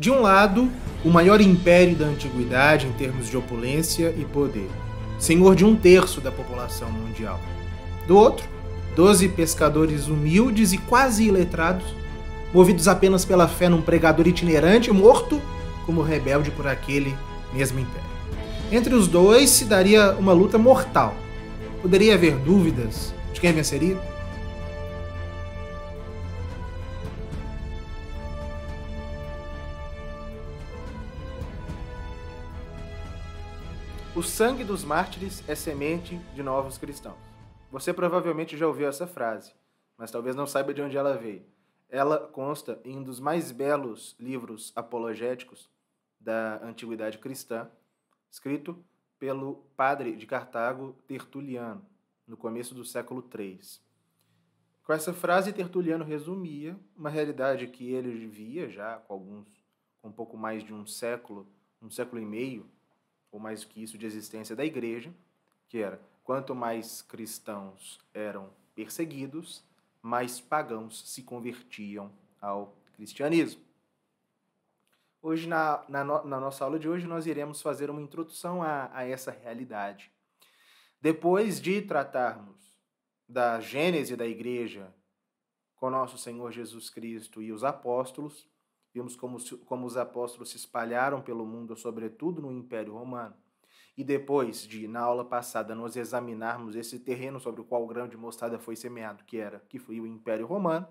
De um lado, o maior império da antiguidade em termos de opulência e poder, senhor de um terço da população mundial. Do outro, doze pescadores humildes e quase iletrados, movidos apenas pela fé num pregador itinerante morto como rebelde por aquele mesmo império. Entre os dois se daria uma luta mortal. Poderia haver dúvidas de quem venceria? O sangue dos mártires é semente de novos cristãos. Você provavelmente já ouviu essa frase, mas talvez não saiba de onde ela veio. Ela consta em um dos mais belos livros apologéticos da antiguidade cristã, escrito pelo padre de Cartago, Tertuliano, no começo do século III. Com essa frase, Tertuliano resumia uma realidade que ele vivia já com alguns, com um pouco mais de um século, um século e meio, ou mais que isso, de existência da igreja, que era quanto mais cristãos eram perseguidos, mais pagãos se convertiam ao cristianismo. Hoje, na, na, no, na nossa aula de hoje, nós iremos fazer uma introdução a, a essa realidade. Depois de tratarmos da gênese da igreja com nosso Senhor Jesus Cristo e os apóstolos, Vimos como, como os apóstolos se espalharam pelo mundo, sobretudo no Império Romano. E depois de, na aula passada, nós examinarmos esse terreno sobre o qual o grão de mostarda foi semeado, que era que foi o Império Romano,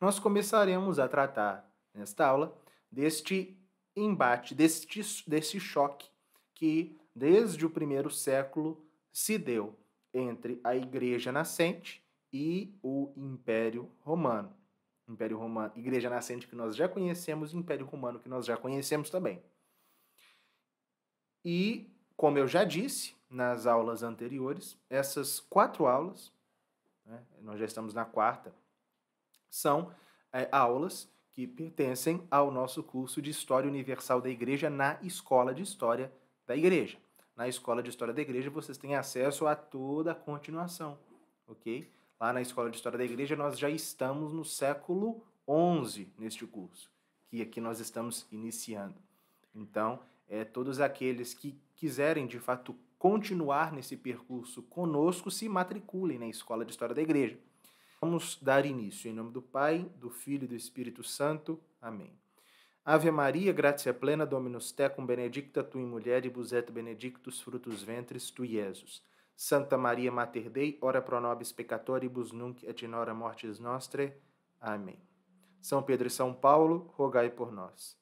nós começaremos a tratar nesta aula deste embate, deste, desse choque que desde o primeiro século se deu entre a igreja nascente e o Império Romano. Império Romano, Igreja Nascente que nós já conhecemos, Império Romano que nós já conhecemos também. E, como eu já disse nas aulas anteriores, essas quatro aulas, né, nós já estamos na quarta, são é, aulas que pertencem ao nosso curso de História Universal da Igreja na Escola de História da Igreja. Na Escola de História da Igreja vocês têm acesso a toda a continuação, ok? Lá na Escola de História da Igreja, nós já estamos no século XI neste curso, que aqui nós estamos iniciando. Então, é, todos aqueles que quiserem, de fato, continuar nesse percurso conosco, se matriculem na Escola de História da Igreja. Vamos dar início. Em nome do Pai, do Filho e do Espírito Santo. Amém. Ave Maria, gratia plena, Dominus tecum, benedicta tu in mulheribus et benedictus frutos ventris tu, Jesus. Santa Maria Mater Dei, ora pro nobis peccatoribus nunc et in hora mortis nostre. Amém. São Pedro e São Paulo, rogai por nós.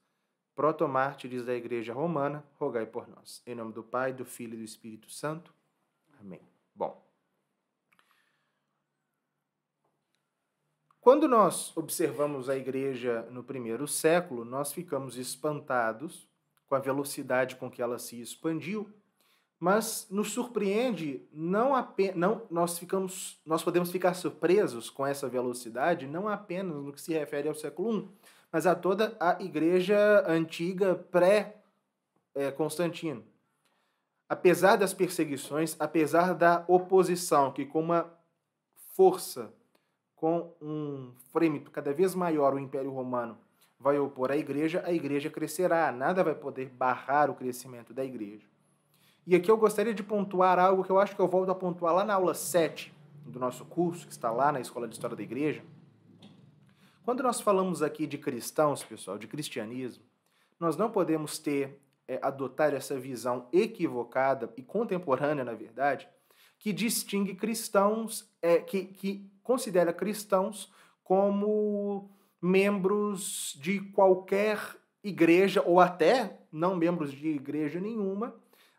Protomártires da Igreja Romana, rogai por nós. Em nome do Pai, do Filho e do Espírito Santo. Amém. Bom. Quando nós observamos a igreja no primeiro século, nós ficamos espantados com a velocidade com que ela se expandiu mas nos surpreende não apenas não nós ficamos nós podemos ficar surpresos com essa velocidade não apenas no que se refere ao século I, mas a toda a igreja antiga pré é, Constantino. Apesar das perseguições, apesar da oposição que com uma força, com um frêmito cada vez maior o Império Romano vai opor à igreja, a igreja crescerá, nada vai poder barrar o crescimento da igreja. E aqui eu gostaria de pontuar algo que eu acho que eu volto a pontuar lá na aula 7 do nosso curso, que está lá na Escola de História da Igreja. Quando nós falamos aqui de cristãos, pessoal, de cristianismo, nós não podemos ter, é, adotar essa visão equivocada e contemporânea, na verdade, que distingue cristãos, é, que, que considera cristãos como membros de qualquer igreja, ou até não membros de igreja nenhuma,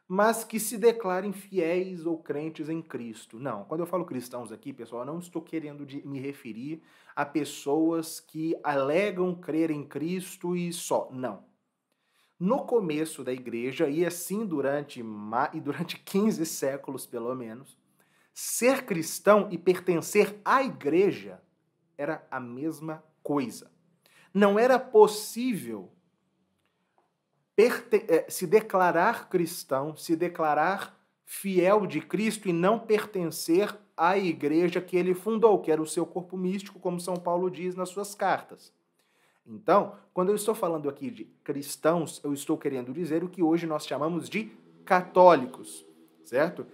mas que se declarem fiéis ou crentes em Cristo. Não, quando eu falo cristãos aqui, pessoal, não estou querendo me referir a pessoas que alegam crer em Cristo e só. Não. No começo da igreja, e assim durante, e durante 15 séculos pelo menos, ser cristão e pertencer à igreja era a mesma coisa. Não era possível eh, se declarar cristão, se declarar fiel de Cristo e não pertencer à igreja que ele fundou, que era o seu corpo místico, como São Paulo diz nas suas cartas. Então, quando eu estou falando aqui de cristãos, eu estou querendo dizer o que hoje nós chamamos de católicos, certo?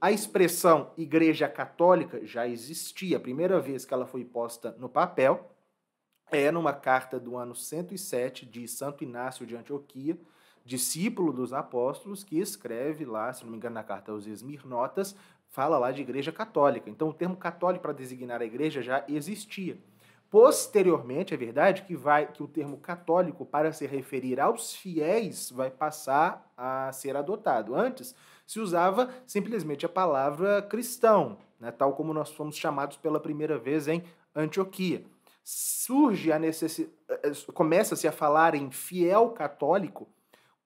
A expressão Igreja Católica já existia, a primeira vez que ela foi posta no papel, é numa carta do ano 107 de Santo Inácio de Antioquia, discípulo dos apóstolos, que escreve lá, se não me engano, na carta aos Esmirnotas, fala lá de igreja católica. Então o termo católico para designar a igreja já existia. Posteriormente, é verdade que vai que o termo católico para se referir aos fiéis vai passar a ser adotado. Antes se usava simplesmente a palavra cristão, né, tal como nós fomos chamados pela primeira vez em Antioquia surge a necessidade, eh, eh, começa-se a falar em fiel católico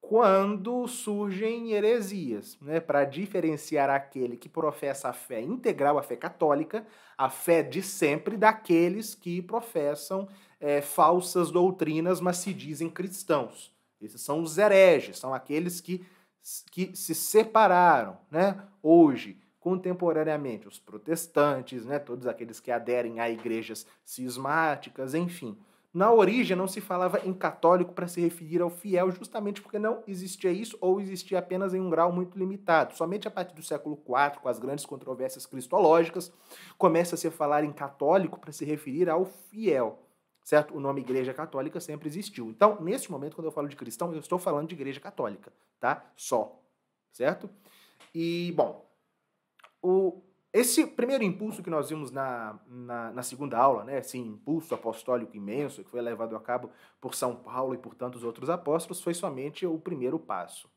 quando surgem heresias, né, para diferenciar aquele que professa a fé integral, a fé católica, a fé de sempre, daqueles que professam é, falsas doutrinas, mas se dizem cristãos. Esses são os hereges, são aqueles que, que se separaram né, hoje contemporaneamente os protestantes, né, todos aqueles que aderem a igrejas cismáticas, enfim. Na origem não se falava em católico para se referir ao fiel, justamente porque não existia isso ou existia apenas em um grau muito limitado. Somente a partir do século IV, com as grandes controvérsias cristológicas, começa a se falar em católico para se referir ao fiel. Certo? O nome Igreja Católica sempre existiu. Então, neste momento, quando eu falo de cristão, eu estou falando de Igreja Católica, tá? Só. Certo? E, bom, o, esse primeiro impulso que nós vimos na, na, na, segunda aula, né, esse impulso apostólico imenso que foi levado a cabo por São Paulo e por tantos outros apóstolos, foi somente o primeiro passo.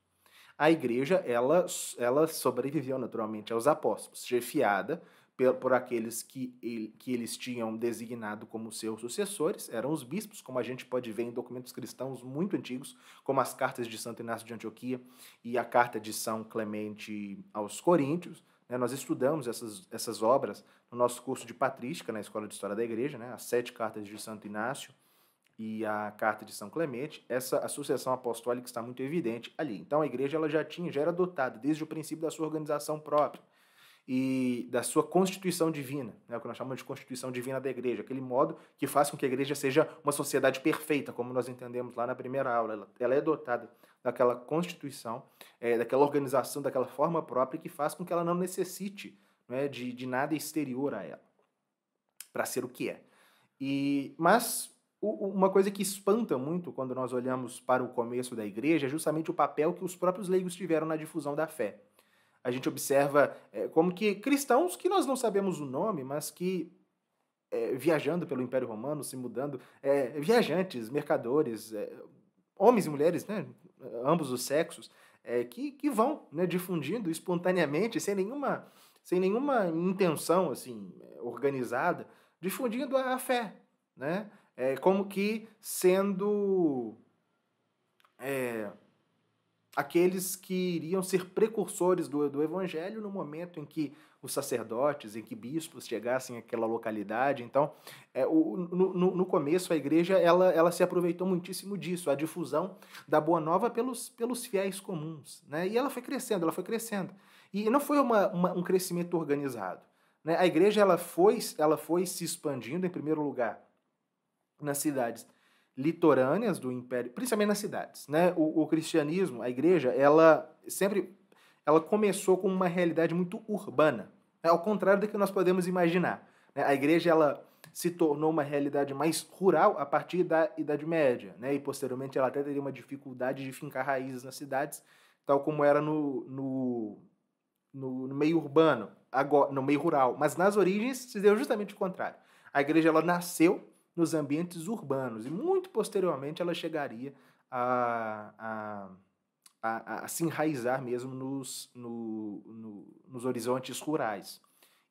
A igreja ela, ela sobreviveu naturalmente aos apóstolos, chefiada por, por aqueles que, que eles tinham designado como seus sucessores, eram os bispos, como a gente pode ver em documentos cristãos muito antigos, como as cartas de Santo Inácio de Antioquia e a carta de São Clemente aos Coríntios né? Nós estudamos essas, essas obras no nosso curso de patrística na Escola de História da Igreja, né? as sete cartas de Santo Inácio e a carta de São Clemente, essa associação apostólica está muito evidente ali. Então a igreja ela já tinha, já era dotada desde o princípio da sua organização própria e da sua constituição divina, né, o que nós chamamos de constituição divina da igreja, aquele modo que faz com que a igreja seja uma sociedade perfeita, como nós entendemos lá na primeira aula. Ela, ela é dotada daquela constituição, é, daquela organização, daquela forma própria que faz com que ela não necessite né, de, de nada exterior a ela para ser o que é. E, mas uma coisa que espanta muito quando nós olhamos para o começo da igreja é justamente o papel que os próprios leigos tiveram na difusão da fé a gente observa é, como que cristãos que nós não sabemos o nome, mas que é, viajando pelo Império Romano, se mudando, é, viajantes, mercadores, é, homens e mulheres, né, ambos os sexos, é, que, que vão né, difundindo espontaneamente, sem nenhuma, sem nenhuma intenção assim organizada, difundindo a, a fé, né? É, como que sendo é, aqueles que iriam ser precursores do, do evangelho no momento em que os sacerdotes, em que bispos chegassem àquela localidade. Então, é, o, no, no, começo, a igreja ela, ela se aproveitou muitíssimo disso, a difusão da Boa Nova pelos, pelos fiéis comuns. Né? E ela foi crescendo, ela foi crescendo. E não foi uma, uma, um crescimento organizado. Né? A igreja ela foi, ela foi se expandindo, em primeiro lugar, nas cidades litorâneas do Império, principalmente nas cidades. Né? O, o, cristianismo, a igreja, ela sempre ela começou com uma realidade muito urbana, né? ao contrário do que nós podemos imaginar. Né? A igreja ela se tornou uma realidade mais rural a partir da Idade Média, né? e posteriormente ela até teria uma dificuldade de fincar raízes nas cidades, tal como era no, no, no, no meio urbano, agora, no meio rural. Mas nas origens se deu justamente o contrário. A igreja ela nasceu nos ambientes urbanos. E muito posteriormente ela chegaria a, a, a, a se enraizar mesmo nos, no, no, nos horizontes rurais.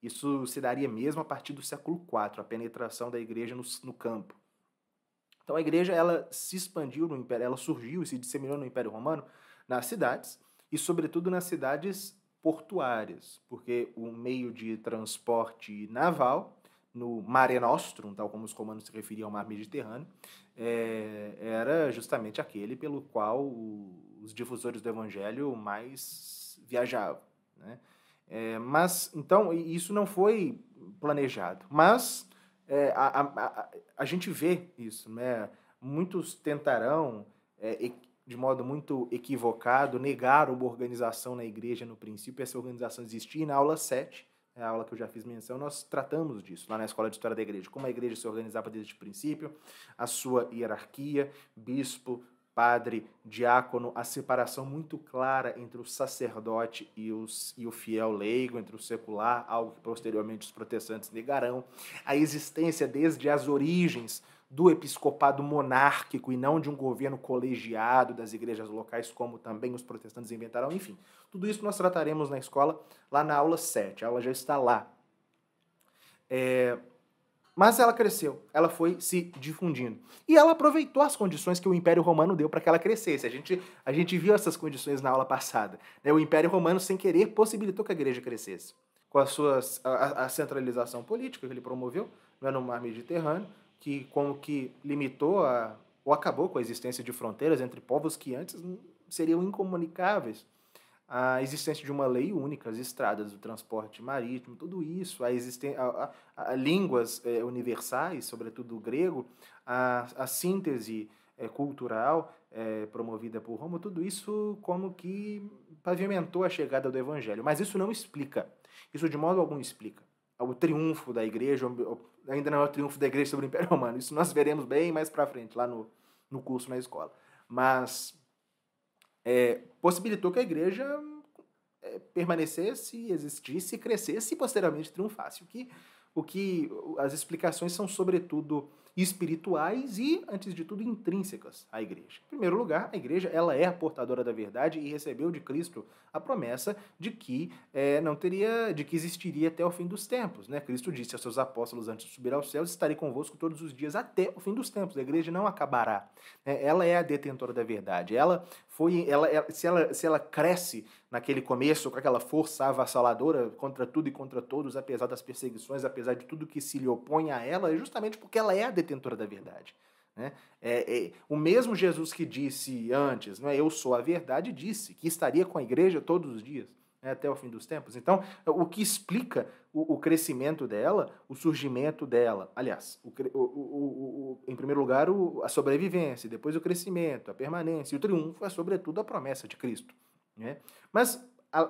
Isso se daria mesmo a partir do século IV, a penetração da igreja no, no campo. Então a igreja ela se expandiu no império, ela surgiu e se disseminou no Império Romano nas cidades e sobretudo nas cidades portuárias, porque o meio de transporte naval no Mare Nostrum, tal como os romanos se referiam ao mar Mediterrâneo, é, era justamente aquele pelo qual o, os difusores do Evangelho mais viajavam. Né? É, mas, então, isso não foi planejado. Mas é, a, a, a, gente vê isso. Né? Muitos tentarão, é, de modo muito equivocado, negar uma organização na igreja no princípio. Essa organização existia e na aula 7 é a aula que eu já fiz menção, nós tratamos disso lá na Escola de História da Igreja, como a igreja se organizava desde o princípio, a sua hierarquia, bispo, padre, diácono, a separação muito clara entre o sacerdote e, os, e o fiel leigo, entre o secular, algo que posteriormente os protestantes negarão, a existência desde as origens do episcopado monárquico e não de um governo colegiado das igrejas locais, como também os protestantes inventaram, enfim, tudo isso nós trataremos na escola lá na aula 7. A aula já está lá. É... Mas ela cresceu, ela foi se difundindo. E ela aproveitou as condições que o Império Romano deu para que ela crescesse. A gente, a gente viu essas condições na aula passada. Né? O Império Romano, sem querer, possibilitou que a igreja crescesse. Com a, sua, a, a centralização política que ele promoveu né, no mar Mediterrâneo, que como que limitou a, ou acabou com a existência de fronteiras entre povos que antes seriam incomunicáveis a existência de uma lei única, as estradas do transporte marítimo, tudo isso, a, existência a, a, a línguas é, universais, sobretudo o grego, a, a síntese é, cultural é, promovida por Roma, tudo isso como que pavimentou a chegada do Evangelho. Mas isso não explica, isso de modo algum explica o triunfo da igreja, ainda não é o triunfo da igreja sobre o Império Romano, isso nós veremos bem mais para frente, lá no, no curso na escola. Mas é, possibilitou que a igreja é, permanecesse, existisse, crescesse e posteriormente triunfasse. O que, o que as explicações são, sobretudo, espirituais e, antes de tudo, intrínsecas à igreja. Em primeiro lugar, a igreja ela é a portadora da verdade e recebeu de Cristo a promessa de que é, não teria, de que existiria até o fim dos tempos. Né? Cristo disse aos seus apóstolos antes de subir aos céus: estarei convosco todos os dias até o fim dos tempos. A igreja não acabará. É, ela é a detentora da verdade. Ela foi, ela, ela, se ela, se ela cresce naquele começo com aquela força avassaladora contra tudo e contra todos, apesar das perseguições, apesar de tudo que se lhe opõe a ela, é justamente porque ela é a detentora detentora da verdade. Né? É, é, o mesmo Jesus que disse antes, é? eu sou a verdade, disse que estaria com a igreja todos os dias, né, até o fim dos tempos. Então, o que explica o, o crescimento dela, o surgimento dela, aliás, o, o, em primeiro lugar, a sobrevivência, depois o crescimento, a permanência e o triunfo é, sobretudo, a promessa de Cristo. Né? Mas,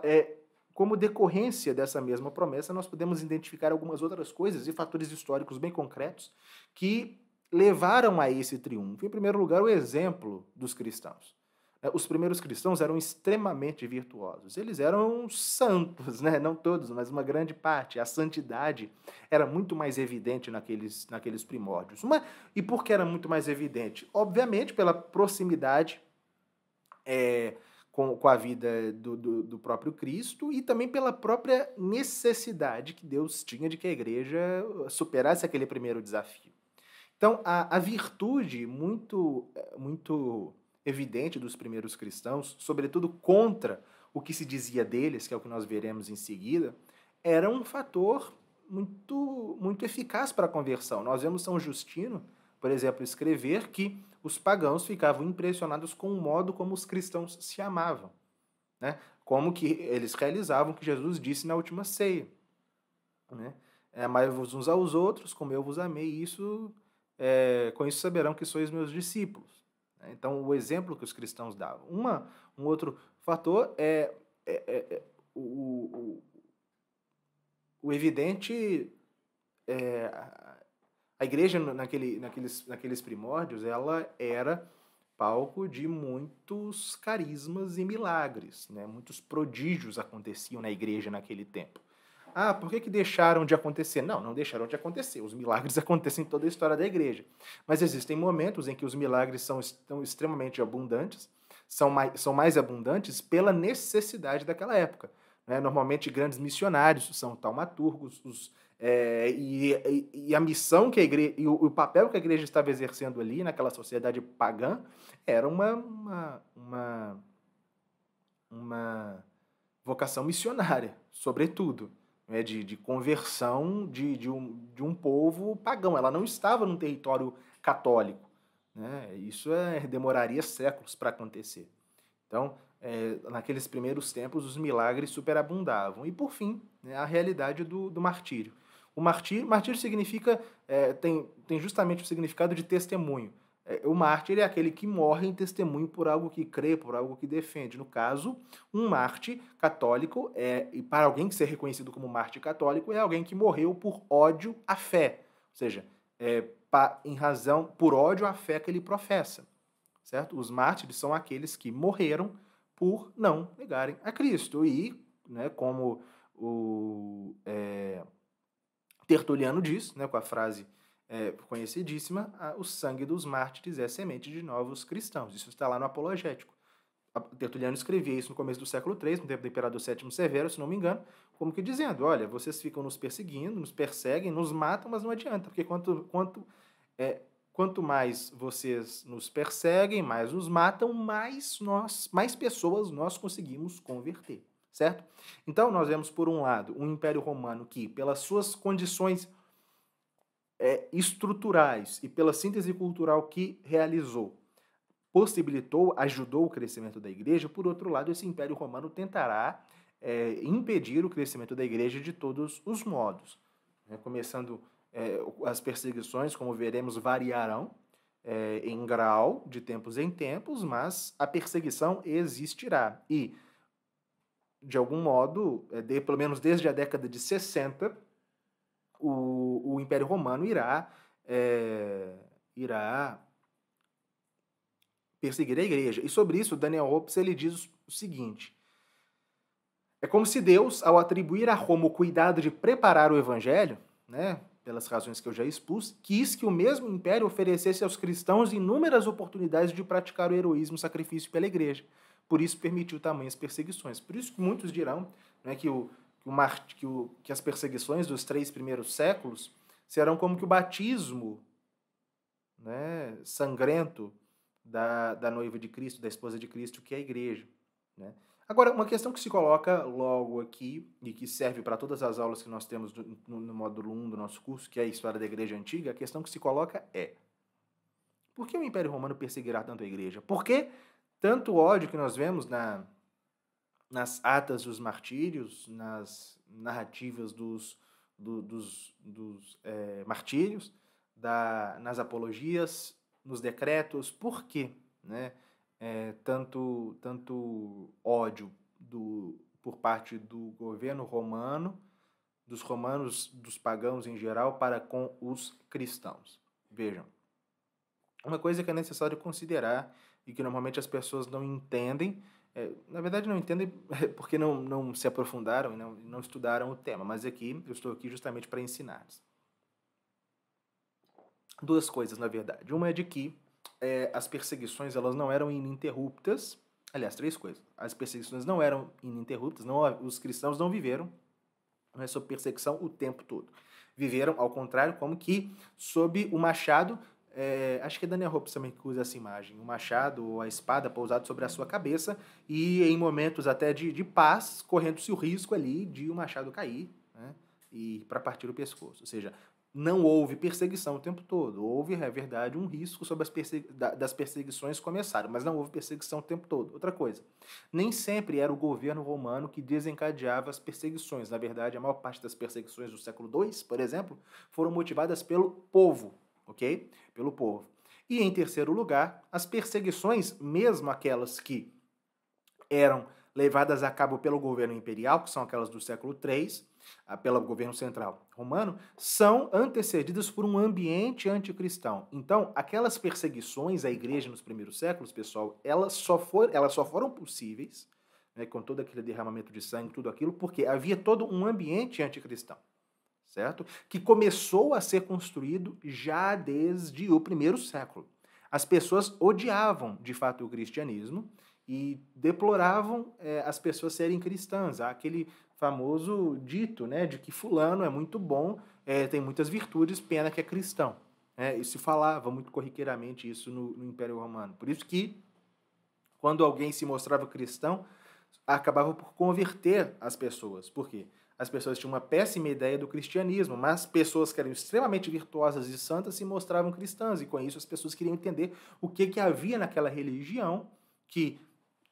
é, como decorrência dessa mesma promessa, nós podemos identificar algumas outras coisas e fatores históricos bem concretos que levaram a esse triunfo. Em primeiro lugar, o exemplo dos cristãos. É, os primeiros cristãos eram extremamente virtuosos. Eles eram santos, né? não todos, mas uma grande parte. A santidade era muito mais evidente naqueles, naqueles primórdios. Uma, e por que era muito mais evidente? Obviamente, pela proximidade é, com, com a vida do, do, do, próprio Cristo e também pela própria necessidade que Deus tinha de que a igreja superasse aquele primeiro desafio. Então, a, a virtude muito, muito evidente dos primeiros cristãos, sobretudo contra o que se dizia deles, que é o que nós veremos em seguida, era um fator muito, muito eficaz para a conversão. Nós vemos São Justino, por exemplo, escrever que os pagãos ficavam impressionados com o modo como os cristãos se amavam, né? como que eles realizavam o que Jesus disse na última ceia. Né? É, Amai-vos uns aos outros, como eu vos amei, isso é, com isso saberão que sois meus discípulos. Né? Então, o exemplo que os cristãos davam. Uma, um outro fator é, é, é, é o, o, o, evidente é, a igreja, naquele, naqueles, naqueles primórdios, ela era palco de muitos carismas e milagres, né? muitos prodígios aconteciam na igreja naquele tempo. Ah, por que, que deixaram de acontecer? Não, não deixaram de acontecer. Os milagres acontecem em toda a história da igreja. Mas existem momentos em que os milagres são, estão extremamente abundantes, são mais, são mais abundantes pela necessidade daquela época. Né? Normalmente, grandes missionários são taumaturgos, os é, e, e, a missão que a igreja, e o, o, papel que a igreja estava exercendo ali naquela sociedade pagã era uma, uma, uma, uma vocação missionária, sobretudo, né, de, de conversão de, de, um, de um povo pagão. Ela não estava num território católico. Né? Isso é, demoraria séculos para acontecer. Então, é, naqueles primeiros tempos, os milagres superabundavam. E, por fim, né, a realidade do, do martírio. O martírio, martírio significa, é, tem, tem justamente o significado de testemunho. É, o mártir é aquele que morre em testemunho por algo que crê, por algo que defende. No caso, um mártir católico, é, e para alguém ser reconhecido como mártir católico, é alguém que morreu por ódio à fé. Ou seja, é, pa, em razão, por ódio à fé que ele professa. Certo? Os mártires são aqueles que morreram por não negarem a Cristo. E, né, como o. É, Tertuliano diz, né, com a frase é, conhecidíssima, o sangue dos mártires é semente de novos cristãos. Isso está lá no Apologético. Tertuliano escrevia isso no começo do século III, no tempo do imperador Sétimo Severo, se não me engano, como que dizendo, olha, vocês ficam nos perseguindo, nos perseguem, nos matam, mas não adianta, porque quanto, quanto, é, quanto mais vocês nos perseguem, mais nos matam, mais nós, mais pessoas nós conseguimos converter certo? Então, nós vemos, por um lado, um Império Romano que, pelas suas condições é, estruturais e pela síntese cultural que realizou, possibilitou, ajudou o crescimento da igreja, por outro lado, esse Império Romano tentará é, impedir o crescimento da igreja de todos os modos, né? começando é, as perseguições, como veremos, variarão é, em grau de tempos em tempos, mas a perseguição existirá. E de algum modo, é, de, pelo menos desde a década de 60, o, o Império Romano irá, é, irá perseguir a igreja. E sobre isso, Daniel Hopes ele diz o seguinte: é como se Deus, ao atribuir a Roma o cuidado de preparar o evangelho, né, pelas razões que eu já expus, quis que o mesmo império oferecesse aos cristãos inúmeras oportunidades de praticar o heroísmo e sacrifício pela igreja por isso permitiu tamanhas perseguições. Por isso que muitos dirão né, que, o, que, o, que, o, que as perseguições dos três primeiros séculos serão como que o batismo né, sangrento da, da noiva de Cristo, da esposa de Cristo, que é a igreja. Né? Agora, uma questão que se coloca logo aqui e que serve para todas as aulas que nós temos do, no, no, módulo 1 do nosso curso, que é a história da igreja antiga, a questão que se coloca é: por que o Império Romano perseguirá tanto a igreja? Por que tanto ódio que nós vemos na, nas atas dos martírios, nas narrativas dos, do, dos, dos é, martírios, da, nas apologias, nos decretos, por quê? Né? É, tanto, tanto ódio do, por parte do governo romano, dos romanos, dos pagãos em geral, para com os cristãos. Vejam, uma coisa que é necessário considerar e que normalmente as pessoas não entendem. É, na verdade, não entendem porque não, não se aprofundaram e não, não estudaram o tema, mas aqui eu estou aqui justamente para ensinar. Duas coisas, na verdade. Uma é de que é, as perseguições elas não eram ininterruptas. Aliás, três coisas. As perseguições não eram ininterruptas, não, os cristãos não viveram é sob perseguição o tempo todo. Viveram, ao contrário, como que sob o machado é, acho que é Daniel Ropes também que usa essa imagem. O machado ou a espada pousado sobre a sua cabeça e em momentos até de, de paz, correndo-se o risco ali de o machado cair né, e para partir o pescoço. Ou seja, não houve perseguição o tempo todo. Houve, é verdade, um risco sobre as persegui das perseguições começaram, mas não houve perseguição o tempo todo. Outra coisa, nem sempre era o governo romano que desencadeava as perseguições. Na verdade, a maior parte das perseguições do século II, por exemplo, foram motivadas pelo povo ok? Pelo povo. E em terceiro lugar, as perseguições, mesmo aquelas que eram levadas a cabo pelo governo imperial, que são aquelas do século III, ah, pelo governo central romano, são antecedidas por um ambiente anticristão. Então, aquelas perseguições à igreja nos primeiros séculos, pessoal, elas só, for, elas só foram possíveis, né, com todo aquele derramamento de sangue, tudo aquilo, porque havia todo um ambiente anticristão certo? Que começou a ser construído já desde o primeiro século. As pessoas odiavam, de fato, o cristianismo e deploravam é, as pessoas serem cristãs. Há aquele famoso dito, né, de que fulano é muito bom, é, tem muitas virtudes, pena que é cristão. É, e se falava muito corriqueiramente isso no, no Império Romano. Por isso que, quando alguém se mostrava cristão, acabava por converter as pessoas. Por quê? As pessoas tinham uma péssima ideia do cristianismo, mas pessoas que eram extremamente virtuosas e santas se mostravam cristãs, e com isso as pessoas queriam entender o que, que havia naquela religião que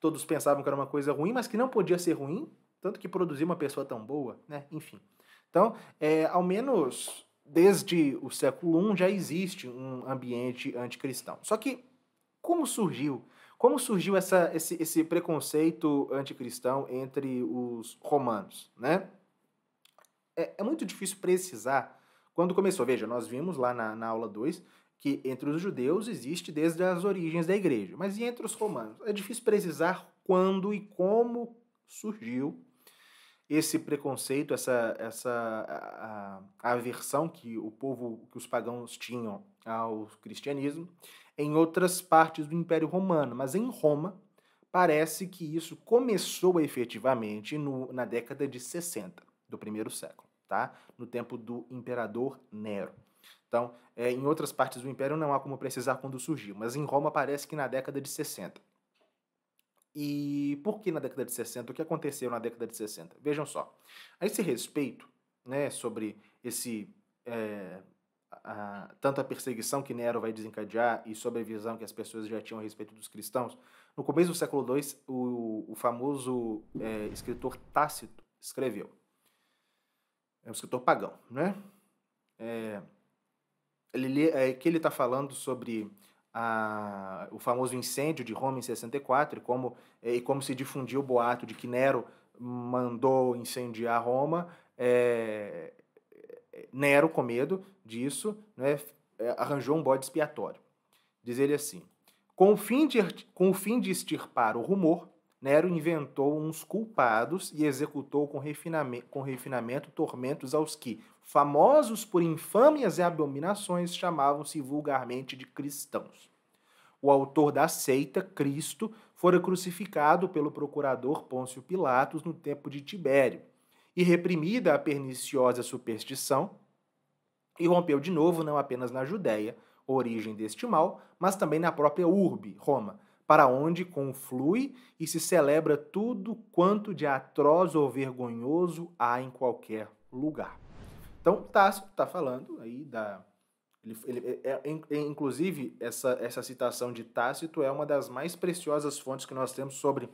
todos pensavam que era uma coisa ruim, mas que não podia ser ruim, tanto que produzia uma pessoa tão boa, né? Enfim. Então, é, ao menos desde o século I já existe um ambiente anticristão. Só que como surgiu? Como surgiu essa, esse, esse preconceito anticristão entre os romanos, né? é, é muito difícil precisar quando começou. Veja, nós vimos lá na, na aula 2 que entre os judeus existe desde as origens da igreja, mas e entre os romanos? É difícil precisar quando e como surgiu esse preconceito, essa, essa a, a aversão que o povo, que os pagãos tinham ao cristianismo em outras partes do Império Romano, mas em Roma parece que isso começou efetivamente no, na década de 60 do primeiro século tá? no tempo do imperador Nero. Então, é, em outras partes do Império não há como precisar quando surgiu, mas em Roma parece que na década de 60. E por que na década de 60? O que aconteceu na década de 60? Vejam só. A esse respeito, né, sobre esse. É, a, tanto a perseguição que Nero vai desencadear e sobre a visão que as pessoas já tinham a respeito dos cristãos, no começo do século II, o, o famoso é, escritor Tácito escreveu é um escritor pagão, né? É, ele, é que ele está falando sobre a, o famoso incêndio de Roma em 64 e como, é, e como se difundiu o boato de que Nero mandou incendiar Roma. É, Nero, com medo disso, né, é, arranjou um bode expiatório. Diz ele assim: com o fim de, com o fim de extirpar o rumor, Nero inventou uns culpados e executou com refinamento, com refinamento tormentos aos que, famosos por infâmias e abominações, chamavam-se vulgarmente de cristãos. O autor da seita, Cristo, fora crucificado pelo procurador Pôncio Pilatos no tempo de Tibério. E reprimida a perniciosa superstição, irrompeu de novo não apenas na Judéia, origem deste mal, mas também na própria urbe, Roma, para onde conflui e se celebra tudo quanto de atroz ou vergonhoso há em qualquer lugar. Então, Tácito está falando aí da. Ele, ele, é, é, é, inclusive, essa, essa citação de Tácito é uma das mais preciosas fontes que nós temos sobre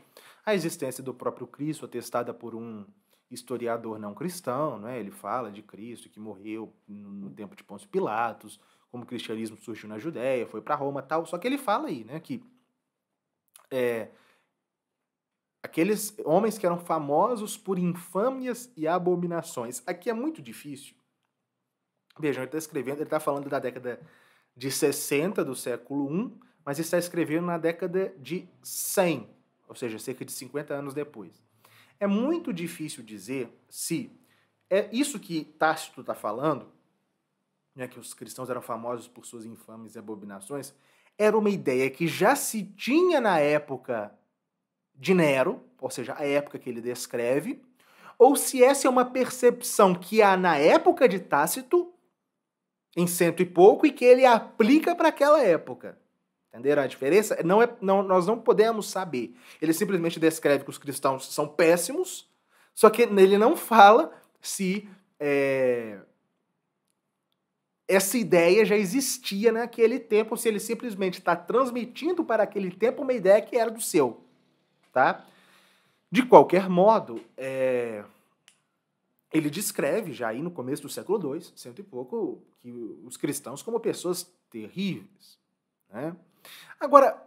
a existência do próprio Cristo, atestada por um historiador não cristão. Né? Ele fala de Cristo que morreu no, no tempo de Pôncio Pilatos, como o cristianismo surgiu na Judéia, foi para Roma tal. Só que ele fala aí né, que é, aqueles homens que eram famosos por infâmias e abominações. Aqui é muito difícil. Vejam, ele está escrevendo, ele está falando da década de 60 do século I, mas está escrevendo na década de 100, ou seja, cerca de 50 anos depois. É muito difícil dizer se é isso que Tácito está falando, né, que os cristãos eram famosos por suas infames e abominações, era uma ideia que já se tinha na época de Nero, ou seja, a época que ele descreve, ou se essa é uma percepção que há na época de Tácito, em cento e pouco, e que ele aplica para aquela época. Entenderam a diferença? Não é, não, nós não podemos saber. Ele simplesmente descreve que os cristãos são péssimos, só que ele não fala se é, essa ideia já existia naquele tempo, se ele simplesmente está transmitindo para aquele tempo uma ideia que era do seu. Tá? De qualquer modo, é... ele descreve, já aí no começo do século II, cento e pouco, que os cristãos como pessoas terríveis. Né? Agora,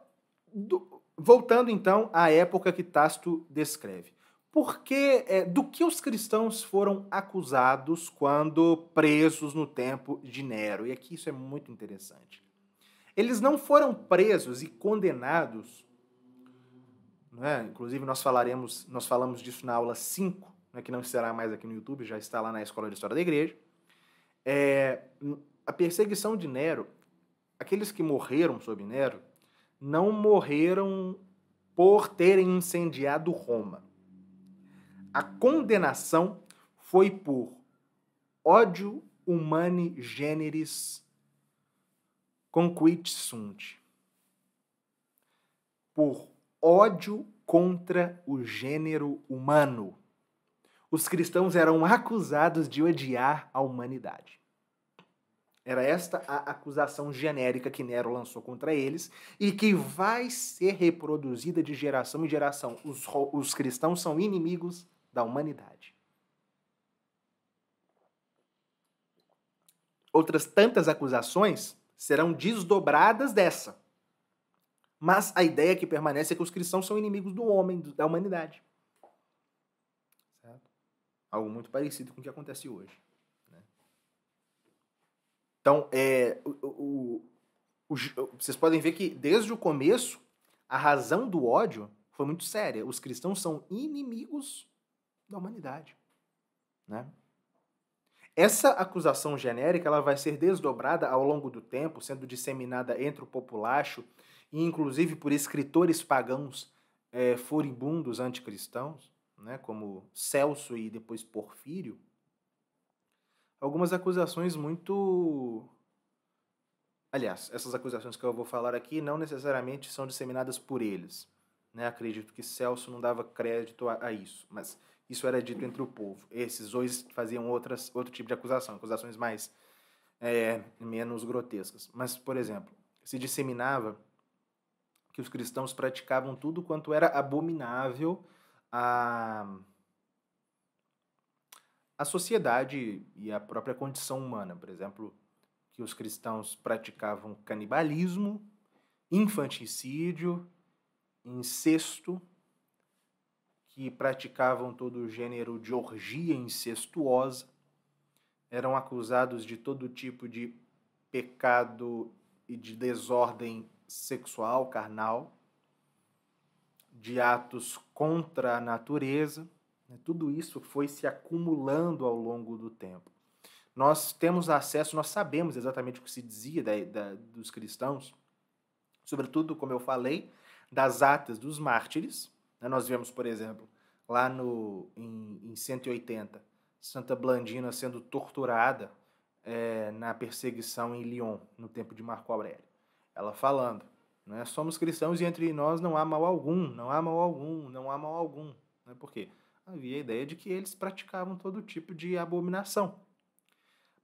do... voltando então à época que Tasto descreve porque é, do que os cristãos foram acusados quando presos no tempo de Nero. E aqui isso é muito interessante. Eles não foram presos e condenados, né? inclusive nós falaremos, nós falamos disso na aula 5, né, que não será mais aqui no YouTube, já está lá na Escola de História da Igreja. É, a perseguição de Nero, aqueles que morreram sob Nero, não morreram por terem incendiado Roma a condenação foi por ódio humani generis conquit sunt. Por ódio contra o gênero humano. Os cristãos eram acusados de odiar a humanidade. Era esta a acusação genérica que Nero lançou contra eles e que vai ser reproduzida de geração em geração. Os, os cristãos são inimigos da humanidade. Outras tantas acusações serão desdobradas dessa. Mas a ideia que permanece é que os cristãos são inimigos do homem, da humanidade. Certo? Algo muito parecido com o que acontece hoje. Né? Então, é, o, o, o, vocês podem ver que desde o começo, a razão do ódio foi muito séria. Os cristãos são inimigos da humanidade. Né? Essa acusação genérica ela vai ser desdobrada ao longo do tempo, sendo disseminada entre o populacho e inclusive por escritores pagãos é, furibundos anticristãos, né, como Celso e depois Porfírio. Algumas acusações muito Aliás, essas acusações que eu vou falar aqui não necessariamente são disseminadas por eles. Né? Acredito que Celso não dava crédito a, a isso, mas isso era dito entre o povo. Esses dois faziam outras, outro tipo de acusação, acusações mais é, menos grotescas. Mas, por exemplo, se disseminava que os cristãos praticavam tudo quanto era abominável a a sociedade e a própria condição humana. Por exemplo, que os cristãos praticavam canibalismo, infanticídio, incesto, que praticavam todo o gênero de orgia incestuosa, eram acusados de todo tipo de pecado e de desordem sexual carnal, de atos contra a natureza. Né? Tudo isso foi se acumulando ao longo do tempo. Nós temos acesso, nós sabemos exatamente o que se dizia da, da, dos cristãos, sobretudo, como eu falei, das atas dos mártires, né, nós vemos, por exemplo, lá no, em, em 180, Santa Blandina sendo torturada é, na perseguição em Lyon, no tempo de Marco Aurélio. Ela falando, né, somos cristãos e entre nós não há mal algum, não há mal algum, não há mal algum. Né? Por quê? Havia a ideia de que eles praticavam todo tipo de abominação.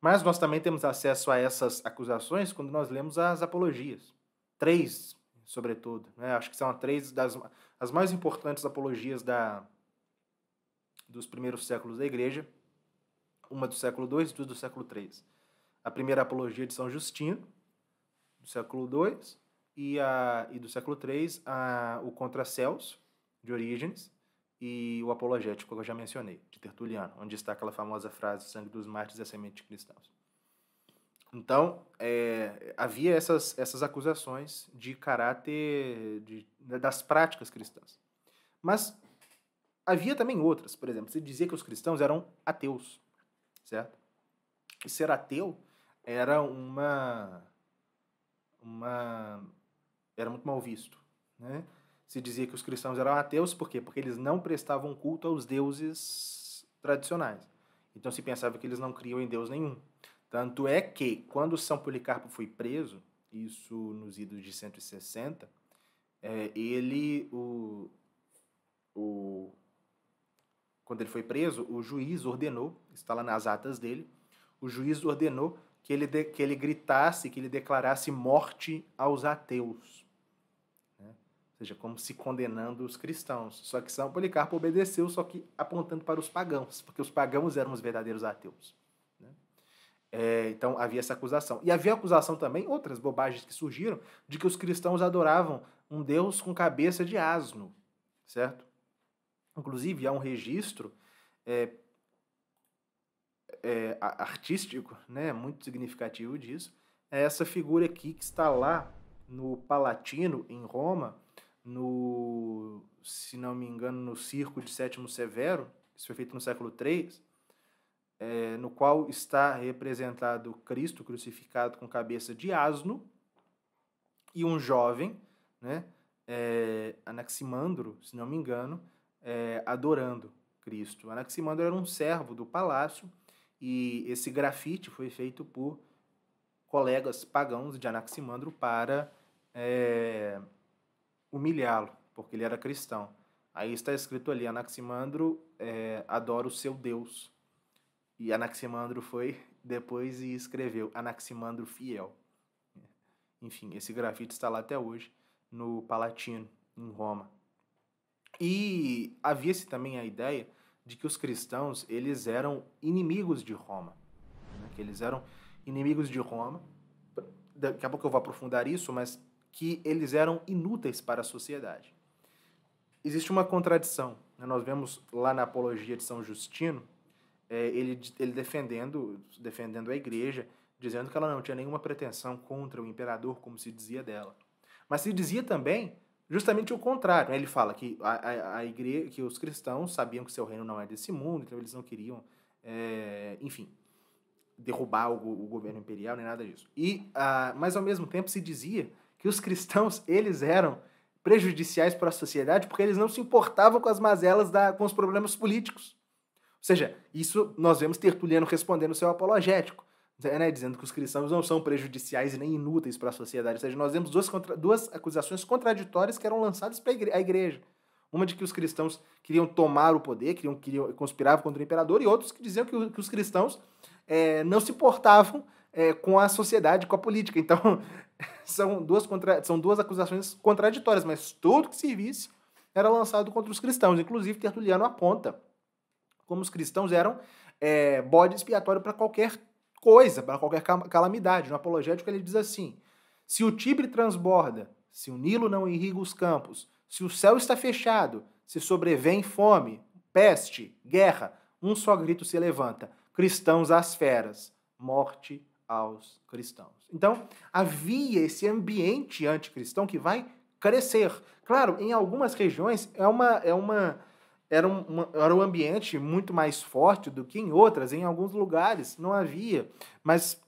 Mas nós também temos acesso a essas acusações quando nós lemos as apologias. Três sobretudo. Né? Acho que são três das as mais importantes apologias da, dos primeiros séculos da Igreja, uma do século II e duas do século III. A primeira apologia de São Justino, do século II, e, a, e do século III, a, o Contra Celso, de Orígenes, e o Apologético, que eu já mencionei, de Tertuliano, onde está aquela famosa frase: sangue dos mártires é a semente de cristãos. Então, é, havia essas, essas acusações de caráter de, das práticas cristãs. Mas havia também outras, por exemplo, se dizia que os cristãos eram ateus, certo? E ser ateu era uma uma era muito mal visto, né? Se dizia que os cristãos eram ateus por quê? Porque eles não prestavam culto aos deuses tradicionais. Então se pensava que eles não criam em Deus nenhum. Tanto é que, quando São Policarpo foi preso, isso nos idos de 160, é, ele, o, o, quando ele foi preso, o juiz ordenou, está lá nas atas dele, o juiz ordenou que ele, de, que ele gritasse, que ele declarasse morte aos ateus. Né? Ou seja, como se condenando os cristãos. Só que São Policarpo obedeceu, só que apontando para os pagãos, porque os pagãos eram os verdadeiros ateus. É, então havia essa acusação. E havia acusação também, outras bobagens que surgiram, de que os cristãos adoravam um Deus com cabeça de asno, certo? Inclusive há um registro é, é, artístico, né, muito significativo disso, é essa figura aqui que está lá no Palatino, em Roma, no, se não me engano, no Circo de Sétimo Severo, isso foi feito no século III, é, no qual está representado Cristo crucificado com cabeça de asno e um jovem, né, é, Anaximandro, se não me engano, é, adorando Cristo. Anaximandro era um servo do palácio e esse grafite foi feito por colegas pagãos de Anaximandro para é, humilhá-lo, porque ele era cristão. Aí está escrito ali: Anaximandro adora o seu Deus e Anaximandro foi depois e escreveu Anaximandro Fiel. Enfim, esse grafite está lá até hoje, no Palatino, em Roma. E havia-se também a ideia de que os cristãos eles eram inimigos de Roma. Né? Que eles eram inimigos de Roma. Daqui a pouco eu vou aprofundar isso, mas que eles eram inúteis para a sociedade. Existe uma contradição. Né? Nós vemos lá na Apologia de São Justino é, ele, ele defendendo, defendendo a igreja, dizendo que ela não tinha nenhuma pretensão contra o imperador, como se dizia dela. Mas se dizia também justamente o contrário. Né? Ele fala que, a, a, a, igreja, que os cristãos sabiam que seu reino não é desse mundo, então eles não queriam, é, enfim, derrubar o, o, governo imperial, nem nada disso. E, ah, mas ao mesmo tempo se dizia que os cristãos, eles eram prejudiciais para a sociedade porque eles não se importavam com as mazelas, da, com os problemas políticos ou seja, isso nós vemos Tertuliano respondendo o seu apologético, né, né, dizendo que os cristãos não são prejudiciais e nem inúteis para a sociedade. Ou seja, nós vemos duas, contra, duas acusações contraditórias que eram lançadas para a igreja. Uma de que os cristãos queriam tomar o poder, queriam, queriam conspiravam contra o imperador, e outros que diziam que, que os cristãos é, não se portavam é, com a sociedade, com a política. Então, são duas, contra, são duas acusações contraditórias, mas tudo que se visse era lançado contra os cristãos. Inclusive, Tertuliano aponta como os cristãos eram é, bode expiatório para qualquer coisa, para qualquer calamidade. No Apologético ele diz assim: se o Tibre transborda, se o Nilo não irriga os campos, se o céu está fechado, se sobrevém fome, peste, guerra, um só grito se levanta: cristãos às feras, morte aos cristãos. Então, havia esse ambiente anticristão que vai crescer. Claro, em algumas regiões é uma, é uma era um, era um ambiente muito mais forte do que em outras. Em alguns lugares não havia, mas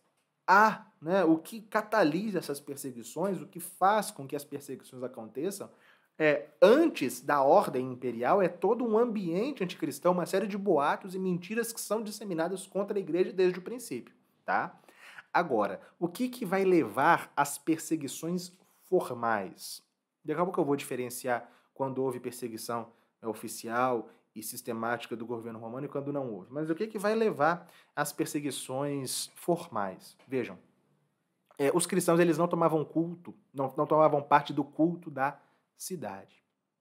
há. Né? O que catalisa essas perseguições, o que faz com que as perseguições aconteçam, é, antes da ordem imperial, é todo um ambiente anticristão, uma série de boatos e mentiras que são disseminadas contra a igreja desde o princípio. Tá? Agora, o que, que vai levar às perseguições formais? Daqui a pouco eu vou diferenciar quando houve perseguição é oficial e sistemática do governo romano e quando não houve. Mas o que, é que vai levar às perseguições formais? Vejam, é, os cristãos eles não tomavam culto, não, não tomavam parte do culto da cidade,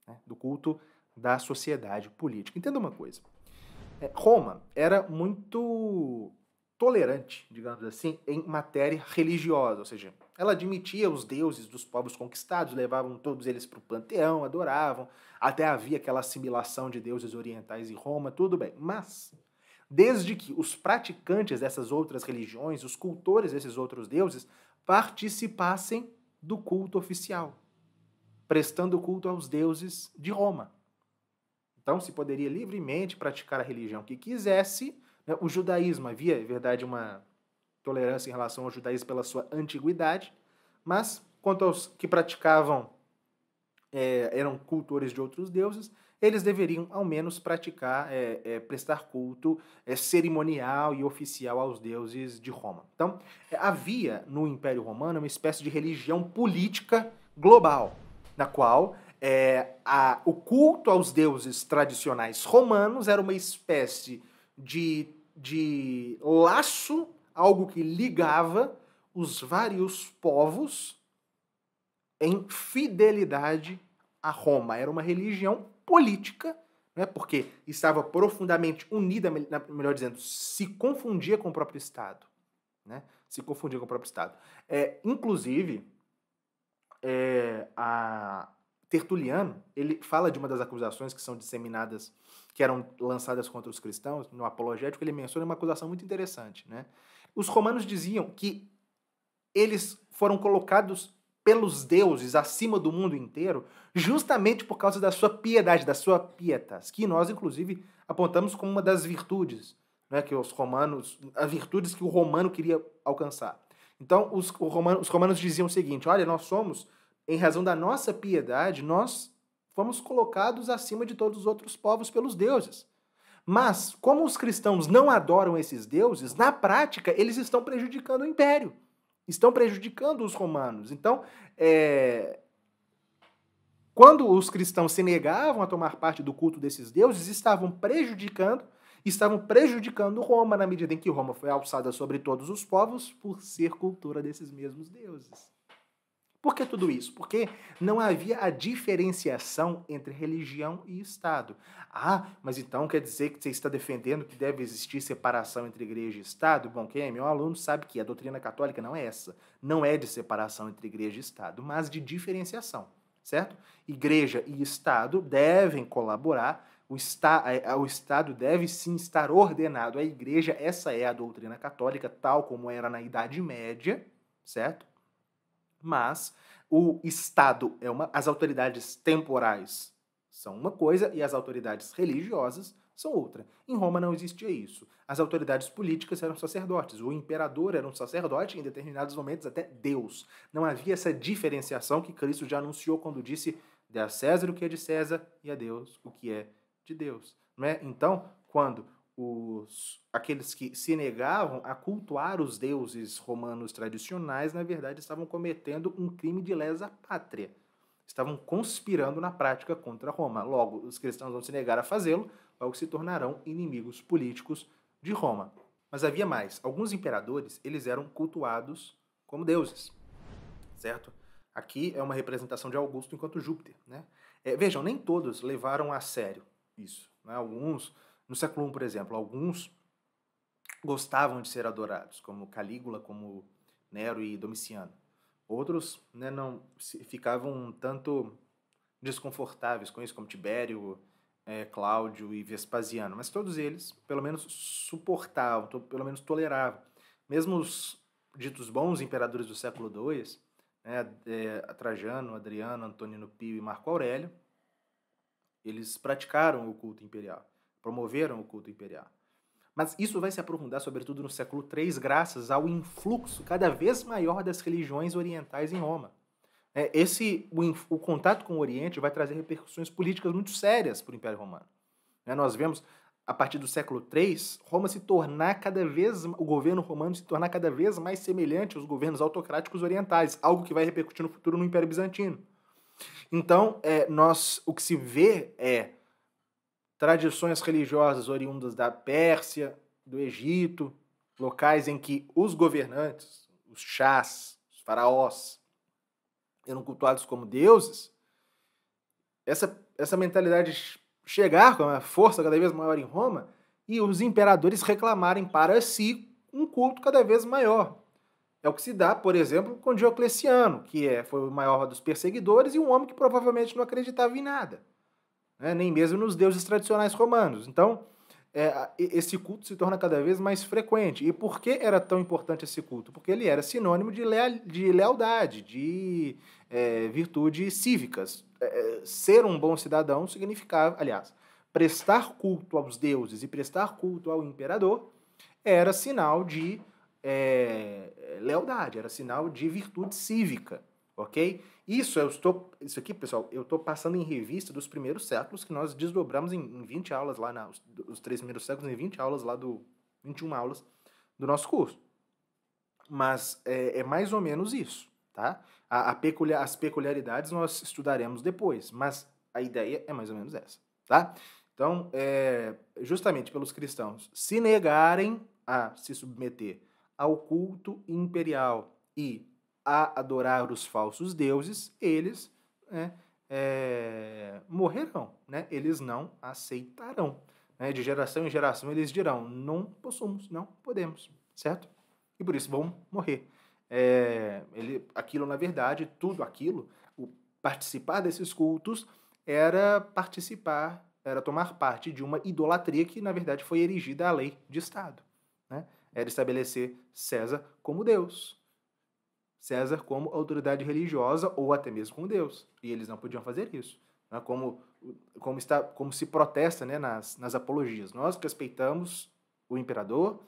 né? do culto da sociedade política. Entenda uma coisa: é, Roma era muito tolerante, digamos assim, em matéria religiosa, ou seja, ela admitia os deuses dos povos conquistados, levavam todos eles para o panteão, adoravam, até havia aquela assimilação de deuses orientais em Roma, tudo bem. Mas, desde que os praticantes dessas outras religiões, os cultores desses outros deuses, participassem do culto oficial, prestando culto aos deuses de Roma. Então, se poderia livremente praticar a religião que quisesse. Né, o judaísmo havia, é verdade, uma tolerância em relação ao judaísmo pela sua antiguidade, mas quanto aos que praticavam, é, eram cultores de outros deuses, eles deveriam ao menos praticar, é, é, prestar culto é, cerimonial e oficial aos deuses de Roma. Então, é, havia no Império Romano uma espécie de religião política global, na qual é, a, o culto aos deuses tradicionais romanos era uma espécie de, de laço algo que ligava os vários povos em fidelidade a Roma. Era uma religião política, né, porque estava profundamente unida, melhor dizendo, se confundia com o próprio Estado. Né, se confundia com o próprio Estado. É, inclusive, é, a Tertuliano ele fala de uma das acusações que são disseminadas, que eram lançadas contra os cristãos, no Apologético, ele menciona uma acusação muito interessante, né? Os romanos diziam que eles foram colocados pelos deuses acima do mundo inteiro, justamente por causa da sua piedade, da sua pietas, que nós inclusive apontamos como uma das virtudes, né, que os romanos, as virtudes que o romano queria alcançar. Então, os, romano, os romanos diziam o seguinte: olha, nós somos, em razão da nossa piedade, nós fomos colocados acima de todos os outros povos pelos deuses. Mas, como os cristãos não adoram esses deuses, na prática eles estão prejudicando o império, estão prejudicando os romanos. Então, é... quando os cristãos se negavam a tomar parte do culto desses deuses, estavam prejudicando estavam prejudicando Roma na medida em que Roma foi alçada sobre todos os povos por ser cultura desses mesmos deuses. Por que tudo isso? Porque não havia a diferenciação entre religião e Estado. Ah, mas então quer dizer que você está defendendo que deve existir separação entre igreja e Estado? Bom, quem é meu aluno sabe que a doutrina católica não é essa. Não é de separação entre igreja e Estado, mas de diferenciação, certo? Igreja e Estado devem colaborar. O, está, eh, o Estado deve sim estar ordenado à igreja, essa é a doutrina católica, tal como era na Idade Média, certo? Mas o Estado é uma. As autoridades temporais são uma coisa e as autoridades religiosas são outra. Em Roma não existia isso. As autoridades políticas eram sacerdotes, o imperador era um sacerdote, em determinados momentos até Deus. Não havia essa diferenciação que Cristo já anunciou quando disse: dê a César o que é de César e a Deus o que é de Deus. É? Então, quando os, aqueles que se negavam a cultuar os deuses romanos tradicionais, na verdade, estavam cometendo um crime de lesa pátria. Estavam conspirando na prática contra Roma. Logo, os cristãos vão se negar a fazê-lo, logo se tornarão inimigos políticos de Roma. Mas havia mais. Alguns imperadores, eles eram cultuados como deuses, certo? Aqui é uma representação de Augusto enquanto Júpiter, né? É, vejam, nem todos levaram a sério isso. Né? Alguns no século I, por exemplo, alguns gostavam de ser adorados, como Calígula, como Nero e Domiciano. Outros né, não ficavam um tanto desconfortáveis com isso, como Tibério, é, Cláudio e Vespasiano. Mas todos eles, pelo menos, suportavam, pelo menos toleravam. Mesmo os ditos bons imperadores do século II, né, é, Trajano, Adriano, Antonino Pio e Marco Aurélio, eles praticaram o culto imperial promoveram o culto imperial. Mas isso vai se aprofundar, sobretudo no século III, graças ao influxo cada vez maior das religiões orientais em Roma. É, esse, o, o contato com o Oriente vai trazer repercussões políticas muito sérias para o Império Romano. Né, nós vemos, a partir do século III, Roma se tornar cada vez, o governo romano se tornar cada vez mais semelhante aos governos autocráticos orientais, algo que vai repercutir no futuro no Império Bizantino. Então, é, nós, o que se vê é tradições religiosas oriundas da Pérsia, do Egito, locais em que os governantes, os chás, os faraós, eram cultuados como deuses, essa, essa mentalidade chegar com uma força cada vez maior em Roma e os imperadores reclamarem para si um culto cada vez maior. É o que se dá, por exemplo, com Diocleciano, que é, foi o maior dos perseguidores e um homem que provavelmente não acreditava em nada né? nem mesmo nos deuses tradicionais romanos. Então, é, esse culto se torna cada vez mais frequente. E por que era tão importante esse culto? Porque ele era sinônimo de, lea, de lealdade, de é, virtudes cívicas. É, é, ser um bom cidadão significava, aliás, prestar culto aos deuses e prestar culto ao imperador era sinal de é, lealdade, era sinal de virtude cívica, ok? Isso eu estou, isso aqui, pessoal, eu estou passando em revista dos primeiros séculos que nós desdobramos em, em 20 aulas lá, na, os, os três primeiros séculos em 20 aulas lá do 21 aulas do nosso curso. Mas é, é mais ou menos isso, tá? A, a peculiar, as peculiaridades nós estudaremos depois, mas a ideia é mais ou menos essa, tá? Então, é, justamente pelos cristãos se negarem a se submeter ao culto imperial e a adorar os falsos deuses, eles né, é, morrerão, né? eles não aceitarão. Né? De geração em geração eles dirão: não possuímos, não podemos, certo? E por isso vão morrer. É, ele, aquilo, na verdade, tudo aquilo, o participar desses cultos era participar, era tomar parte de uma idolatria que, na verdade, foi erigida à lei de Estado. Né? Era estabelecer César como Deus, César como autoridade religiosa ou até mesmo com Deus. E eles não podiam fazer isso. Né? Como, como, está, como se protesta né, nas, nas apologias. Nós respeitamos o imperador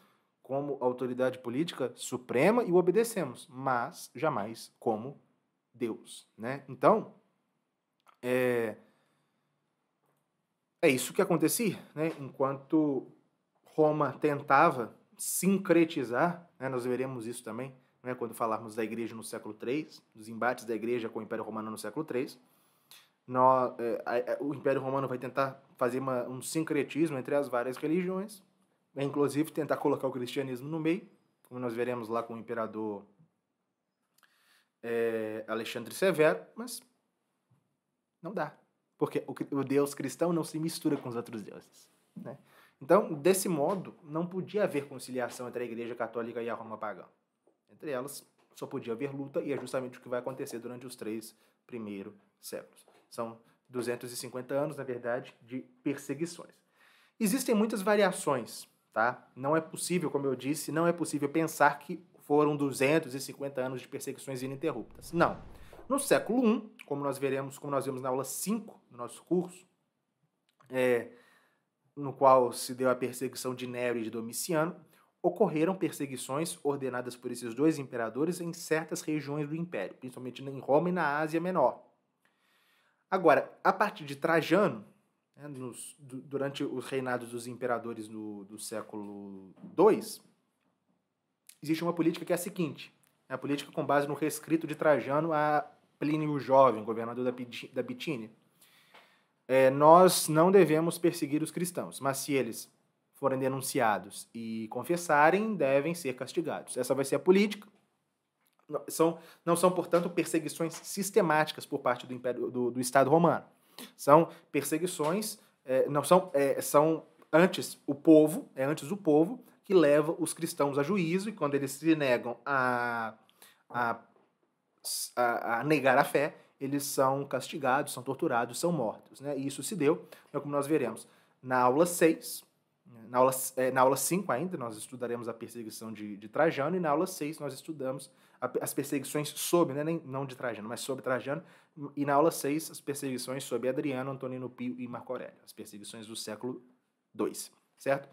como autoridade política suprema e o obedecemos, mas jamais como Deus. Né? Então, é, é isso que acontecia. Né? Enquanto Roma tentava sincretizar, né, nós veremos isso também né, quando falarmos da igreja no século III, dos embates da igreja com o Império Romano no século III, nós, é, é, o Império Romano vai tentar fazer uma, um sincretismo entre as várias religiões, né, inclusive tentar colocar o cristianismo no meio, como nós veremos lá com o imperador é, Alexandre Severo, mas não dá, porque o, o Deus cristão não se mistura com os outros deuses, né? Então, desse modo, não podia haver conciliação entre a Igreja Católica e a Roma pagã. Entre elas, só podia haver luta, e é justamente o que vai acontecer durante os três primeiros séculos. São 250 anos, na verdade, de perseguições. Existem muitas variações, tá? Não é possível, como eu disse, não é possível pensar que foram 250 anos de perseguições ininterruptas. Não. No século I, como nós veremos, como nós vemos na aula 5 do nosso curso, é, no qual se deu a perseguição de Nero e de Domiciano, ocorreram perseguições ordenadas por esses dois imperadores em certas regiões do império, principalmente em Roma e na Ásia Menor. Agora, a partir de Trajano, né, nos, durante os reinados dos imperadores no, do século II, existe uma política que é a seguinte: é a política com base no rescrito de Trajano a Plínio Jovem, governador da, da Bitínia. É, nós não devemos perseguir os cristãos, mas se eles forem denunciados e confessarem, devem ser castigados. Essa vai ser a política. Não são, não são portanto, perseguições sistemáticas por parte do, Império, do, do Estado romano. São perseguições, é, não são, é, são antes o povo, é antes o povo que leva os cristãos a juízo, e quando eles se negam a, a, a, a negar a fé, eles são castigados, são torturados, são mortos. Né? E isso se deu, é como nós veremos na aula 6, na aula, é, na aula 5 ainda, nós estudaremos a perseguição de, de Trajano, e na aula 6 nós estudamos a, as perseguições sob, né, nem, não de Trajano, mas sobre Trajano, e na aula 6 as perseguições sobre Adriano, Antonino Pio e Marco Aurélio, as perseguições do século 2, certo?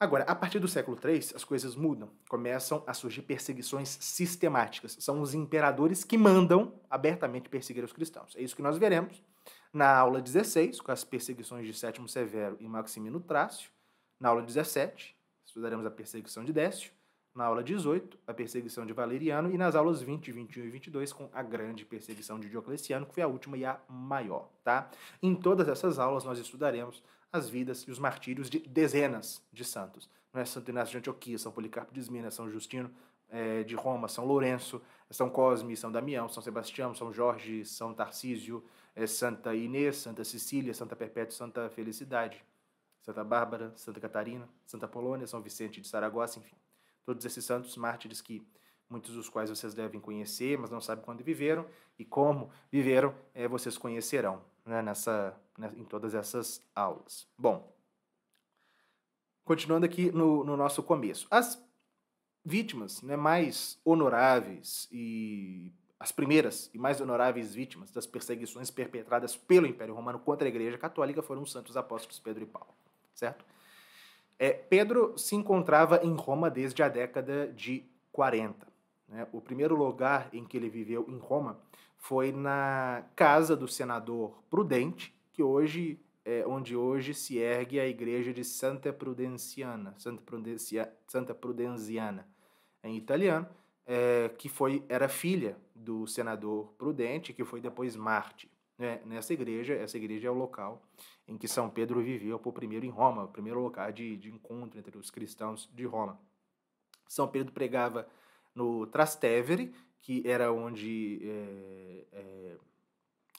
Agora, a partir do século 3, as coisas mudam. Começam a surgir perseguições sistemáticas. São os imperadores que mandam abertamente perseguir os cristãos. É isso que nós veremos na aula 16, com as perseguições de Sétimo Severo e Maximino Trácio. Na aula 17, estudaremos a perseguição de Décio. Na aula 18, a perseguição de Valeriano. E nas aulas 20, 21 e 22, com a grande perseguição de Diocleciano, que foi a última e a maior, tá? Em todas essas aulas, nós estudaremos as vidas e os martírios de dezenas de santos. Não é Santo Inácio de Antioquia, São Policarpo de Esmina, São Justino é, de Roma, São Lourenço, São Cosme, São Damião, São Sebastião, São Jorge, São Tarcísio, é, Santa Inês, Santa Cecília, Santa Perpétua, Santa Felicidade. Santa Bárbara, Santa Catarina, Santa Polônia, São Vicente de Saragossa, enfim. Todos esses santos mártires que muitos dos quais vocês devem conhecer, mas não sabem quando viveram e como viveram, é, vocês conhecerão né, nessa, né, em todas essas aulas. Bom, continuando aqui no, no nosso começo. As vítimas né, mais honoráveis e as primeiras e mais honoráveis vítimas das perseguições perpetradas pelo Império Romano contra a Igreja Católica foram os santos apóstolos Pedro e Paulo certo? É, Pedro se encontrava em Roma desde a década de 40. Né? O primeiro lugar em que ele viveu em Roma foi na casa do senador Prudente, que hoje é onde hoje se ergue a igreja de Santa Prudenciana, Santa, Prudencia, Santa Prudenziana, em italiano, é, que foi era filha do senador Prudente, que foi depois Marte. Né? Nessa igreja, essa igreja é o local em que São Pedro viveu por primeiro em Roma, o primeiro lugar de, de encontro entre os cristãos de Roma. São Pedro pregava no Trastevere, que era onde é, é,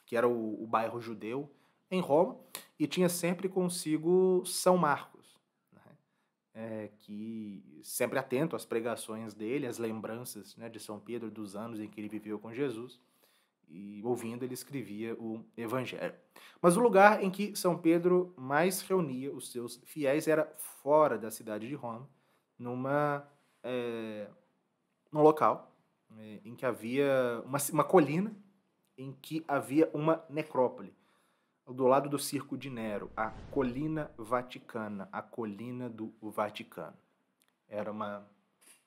que era o, o bairro judeu em Roma, e tinha sempre consigo São Marcos, né? é, que sempre atento às pregações dele, às lembranças né, de São Pedro dos anos em que ele viveu com Jesus e ouvindo ele escrevia o Evangelho. Mas o lugar em que São Pedro mais reunia os seus fiéis era fora da cidade de Roma, numa, é, num local é, em que havia uma, uma colina em que havia uma necrópole. Do lado do circo de Nero, a Colina Vaticana, a Colina do Vaticano. Era uma,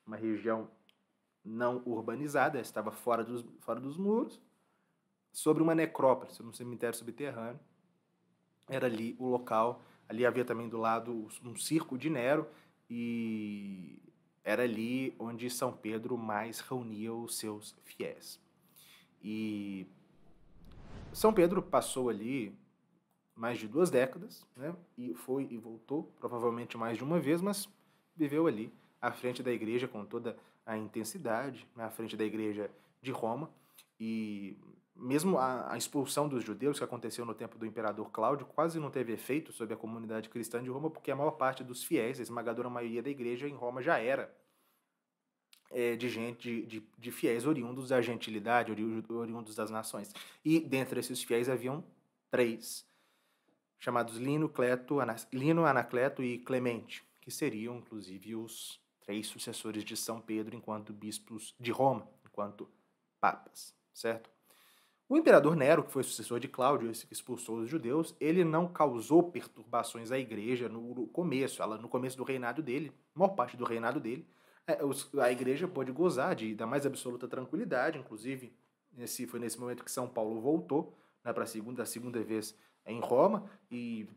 uma região não urbanizada, estava fora dos, fora dos muros, sobre uma necrópole, sobre um cemitério subterrâneo. Era ali o local. Ali havia também do lado um circo de Nero e era ali onde São Pedro mais reunia os seus fiéis. E São Pedro passou ali mais de duas décadas, né? E foi e voltou, provavelmente mais de uma vez, mas viveu ali à frente da igreja com toda a intensidade, né, à frente da igreja de Roma. E mesmo a, a, expulsão dos judeus que aconteceu no tempo do imperador Cláudio quase não teve efeito sobre a comunidade cristã de Roma, porque a maior parte dos fiéis, a esmagadora maioria da igreja em Roma já era é, de gente de, de, fiéis oriundos da gentilidade, oriundos das nações. E dentre esses fiéis haviam três, chamados Lino, Cleto, Anas, Lino Anacleto e Clemente, que seriam inclusive os três sucessores de São Pedro enquanto bispos de Roma, enquanto papas, certo? O imperador Nero, que foi sucessor de Cláudio, esse que expulsou os judeus, ele não causou perturbações à igreja no começo, ela, no começo do reinado dele, maior parte do reinado dele. É, a igreja pôde gozar de, da mais absoluta tranquilidade, inclusive nesse, foi nesse momento que São Paulo voltou né, para a segunda, segunda vez em Roma e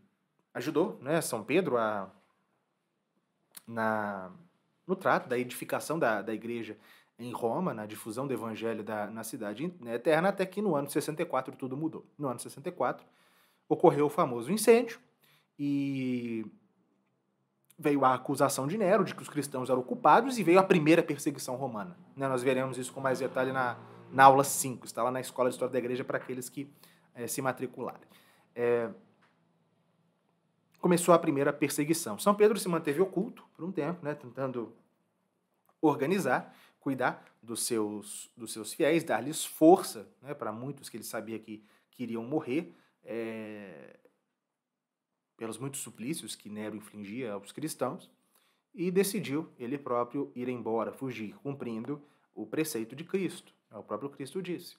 ajudou né, São Pedro a, na, no trato da edificação da, da igreja em Roma, na difusão do evangelho da, na cidade né, eterna, até que no ano 64 tudo mudou. No ano 64 ocorreu o famoso incêndio e veio a acusação de Nero de que os cristãos eram culpados e veio a primeira perseguição romana. Né? Nós veremos isso com mais detalhe na, na aula 5, está lá na Escola de História da Igreja para aqueles que é, se matricularem. É, começou a primeira perseguição. São Pedro se manteve oculto por um tempo, né, tentando organizar, cuidar dos seus, dos seus fiéis, dar-lhes força né, para muitos que ele sabia que queriam morrer, é, pelos muitos suplícios que Nero infligia aos cristãos, e decidiu ele próprio ir embora, fugir, cumprindo o preceito de Cristo. É o próprio Cristo disse: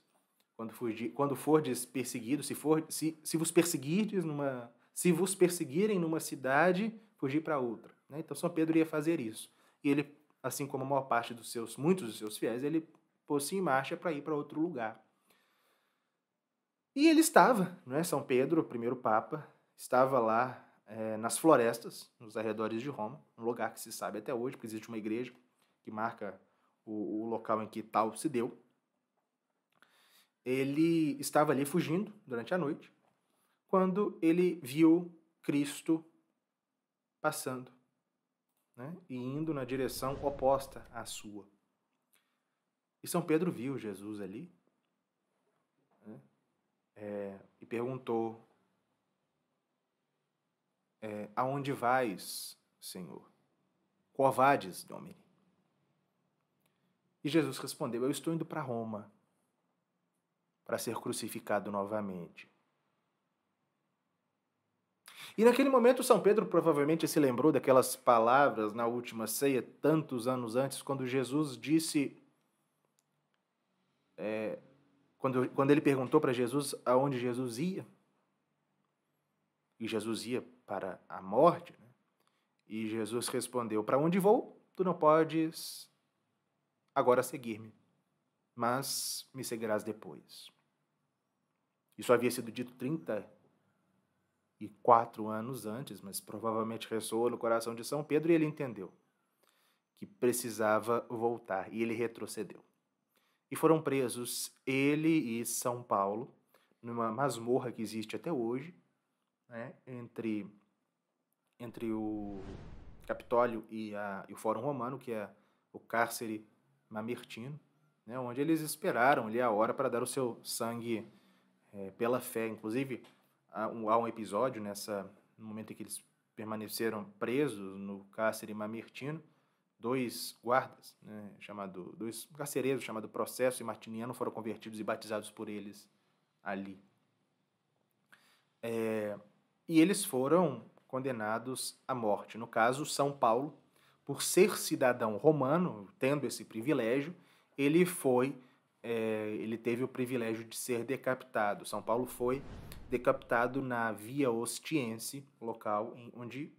quando, fugir, quando fordes perseguidos, se, for, se, se vos perseguirdes numa, se vos perseguirem numa cidade, fugir para outra. Né? Então São Pedro ia fazer isso. E ele assim como a maior parte dos seus, muitos dos seus fiéis, ele pôs-se em marcha para ir para outro lugar. E ele estava, não é São Pedro, o primeiro papa, estava lá é, nas florestas, nos arredores de Roma, um lugar que se sabe até hoje, porque existe uma igreja que marca o, o local em que tal se deu. Ele estava ali fugindo durante a noite, quando ele viu Cristo passando né? e indo na direção oposta à sua. E São Pedro viu Jesus ali né? é, e perguntou: é, Aonde vais, Senhor? Covades, Domine. E Jesus respondeu: Eu estou indo para Roma para ser crucificado novamente. E naquele momento, São Pedro provavelmente se lembrou daquelas palavras na última ceia, tantos anos antes, quando Jesus disse. É, quando, quando ele perguntou para Jesus aonde Jesus ia, e Jesus ia para a morte, né? e Jesus respondeu: Para onde vou? Tu não podes agora seguir-me, mas me seguirás depois. Isso havia sido dito 30 e quatro anos antes, mas provavelmente ressoou no coração de São Pedro e ele entendeu que precisava voltar e ele retrocedeu. E foram presos ele e São Paulo numa masmorra que existe até hoje, né, entre entre o Capitólio e, a, e o Fórum Romano, que é o cárcere mamertino, né, onde eles esperaram ali a hora para dar o seu sangue é, pela fé. Inclusive, há um, um episódio nessa no momento em que eles permaneceram presos no cárcere Mamertino, dois guardas, né, chamado, dois carcereiros chamado Processo e Martiniano foram convertidos e batizados por eles ali. É, e eles foram condenados à morte. No caso, São Paulo, por ser cidadão romano, tendo esse privilégio, ele foi, é, ele teve o privilégio de ser decapitado. São Paulo foi decapitado na Via Ostiense, local onde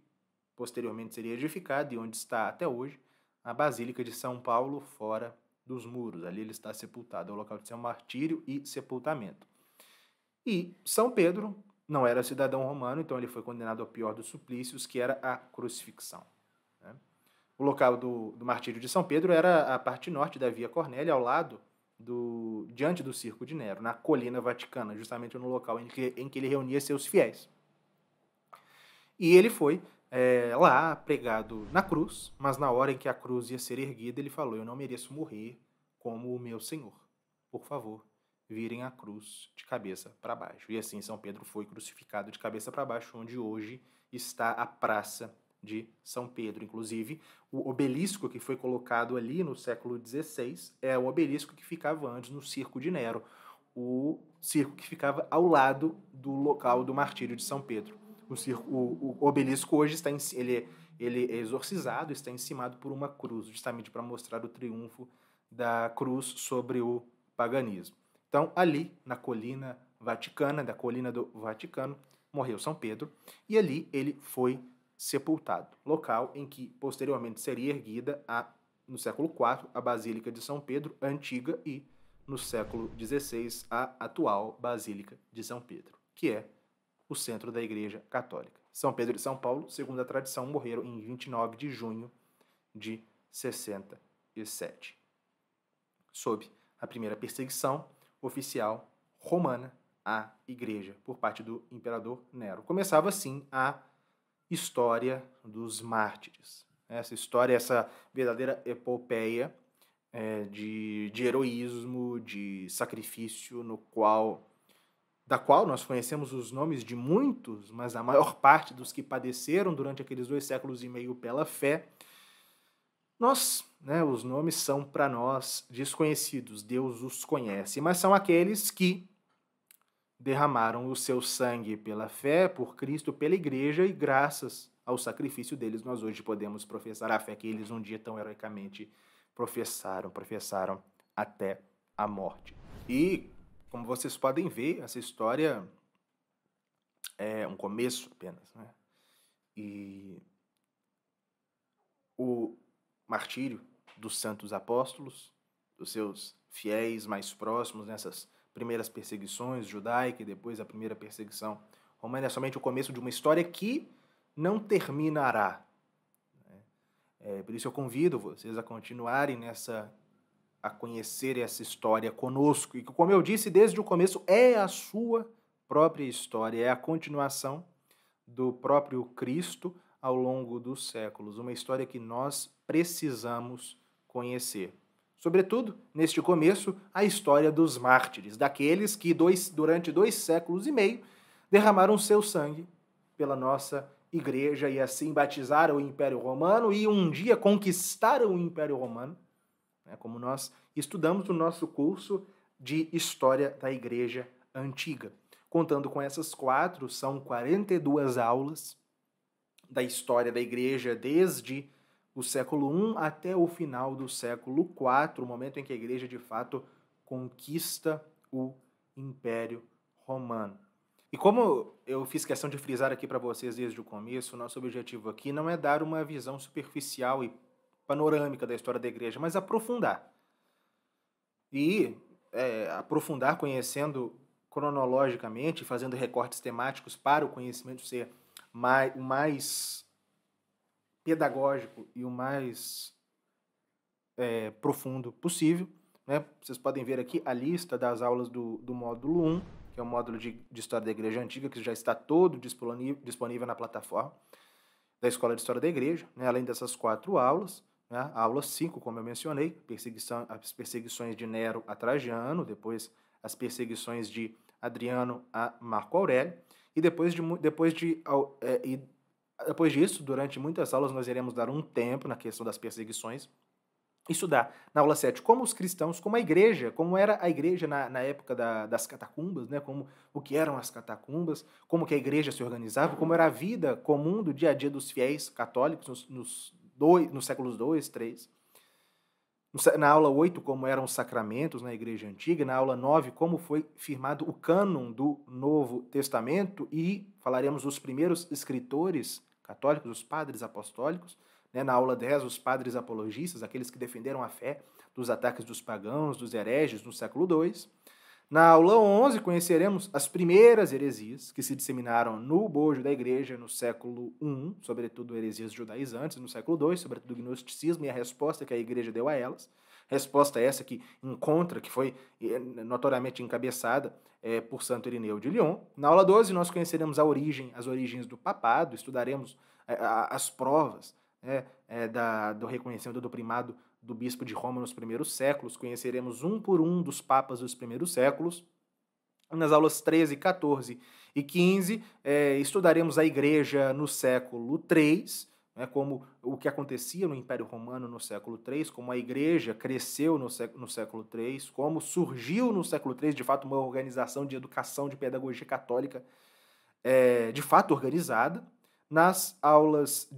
posteriormente seria edificado e onde está até hoje a Basílica de São Paulo, fora dos muros. Ali ele está sepultado, é o local de seu martírio e sepultamento. E São Pedro não era cidadão romano, então ele foi condenado ao pior dos suplícios, que era a crucifixão. Né? O local do, do martírio de São Pedro era a parte norte da Via Cornélia, ao lado do, diante do circo de Nero, na colina vaticana, justamente no local em que, em que ele reunia seus fiéis. E ele foi é, lá pregado na cruz, mas na hora em que a cruz ia ser erguida, ele falou: Eu não mereço morrer como o meu Senhor. Por favor, virem a cruz de cabeça para baixo. E assim São Pedro foi crucificado de cabeça para baixo, onde hoje está a praça de São Pedro. Inclusive, o obelisco que foi colocado ali no século XVI é o obelisco que ficava antes no Circo de Nero, o circo que ficava ao lado do local do martírio de São Pedro. O, circo, o, o obelisco hoje está em, ele, ele é exorcizado, está encimado por uma cruz, justamente para mostrar o triunfo da cruz sobre o paganismo. Então, ali, na colina vaticana, da colina do Vaticano, morreu São Pedro, e ali ele foi sepultado, local em que posteriormente seria erguida a, no século IV a Basílica de São Pedro, antiga, e no século XVI a atual Basílica de São Pedro, que é o centro da Igreja Católica. São Pedro e São Paulo, segundo a tradição, morreram em 29 de junho de 67, sob a primeira perseguição oficial romana à Igreja por parte do imperador Nero. Começava assim a história dos mártires. Essa história, essa verdadeira epopeia é, de, de heroísmo, de sacrifício, no qual da qual nós conhecemos os nomes de muitos, mas a maior parte dos que padeceram durante aqueles dois séculos e meio pela fé, nós, né, os nomes são para nós desconhecidos, Deus os conhece, mas são aqueles que derramaram o seu sangue pela fé, por Cristo, pela igreja e graças ao sacrifício deles nós hoje podemos professar a fé que eles um dia tão heroicamente professaram, professaram até a morte. E como vocês podem ver, essa história é um começo apenas, né? E o martírio dos santos apóstolos, dos seus fiéis mais próximos nessas primeiras perseguições judaica e depois a primeira perseguição romana, é somente o começo de uma história que não terminará. Né? É, por isso eu convido vocês a continuarem nessa a conhecer essa história conosco e que, como eu disse desde o começo, é a sua própria história, é a continuação do próprio Cristo ao longo dos séculos, uma história que nós precisamos conhecer. Sobretudo, neste começo, a história dos mártires, daqueles que dois, durante dois séculos e meio derramaram seu sangue pela nossa igreja e assim batizaram o Império Romano e um dia conquistaram o Império Romano, né, como nós estudamos no nosso curso de História da Igreja Antiga. Contando com essas quatro, são 42 aulas da história da igreja desde do século I até o final do século IV, o momento em que a igreja de fato conquista o Império Romano. E como eu fiz questão de frisar aqui para vocês desde o começo, nosso objetivo aqui não é dar uma visão superficial e panorâmica da história da igreja, mas aprofundar. E é, aprofundar conhecendo cronologicamente, fazendo recortes temáticos para o conhecimento ser mais, o mais pedagógico e o mais é, profundo possível. Né? Vocês podem ver aqui a lista das aulas do, do módulo 1, que é o módulo de, de História da Igreja Antiga, que já está todo disponível, disponível na plataforma da Escola de História da Igreja, né? além dessas quatro aulas. Né? A aula 5, como eu mencionei, perseguição, as perseguições de Nero a Trajano, depois as perseguições de Adriano a Marco Aurélio, e depois de, depois de, é, depois disso, durante muitas aulas, nós iremos dar um tempo na questão das perseguições. Estudar na aula 7 como os cristãos, como a igreja, como era a igreja na, na época da, das catacumbas, né? como o que eram as catacumbas, como que a igreja se organizava, como era a vida comum do dia a dia dos fiéis católicos nos, nos, dois, nos séculos 2, 3. Na aula 8, como eram os sacramentos na igreja antiga. Na aula 9, como foi firmado o cânon do Novo Testamento. E falaremos dos primeiros escritores católicos, os padres apostólicos, né, na aula 10, os padres apologistas, aqueles que defenderam a fé dos ataques dos pagãos, dos hereges no século II. Na aula 11, conheceremos as primeiras heresias que se disseminaram no bojo da igreja no século I, sobretudo heresias judaizantes, no século II, sobretudo o gnosticismo e a resposta que a igreja deu a elas. Resposta é essa que encontra, que foi eh, notoriamente encabeçada é, por Santo Irineu de Lyon. Na aula 12, nós conheceremos a origem, as origens do papado, estudaremos é, as provas é, da, do reconhecimento do primado do bispo de Roma nos primeiros séculos, conheceremos um por um dos papas dos primeiros séculos. Nas aulas 13, 14 e 15, estudaremos a igreja no século 3, né, como o que acontecia no Império Romano no século III, como a igreja cresceu no, século, no século III, como surgiu no século III, de fato, uma organização de educação, de pedagogia católica, é, de fato organizada. Nas aulas,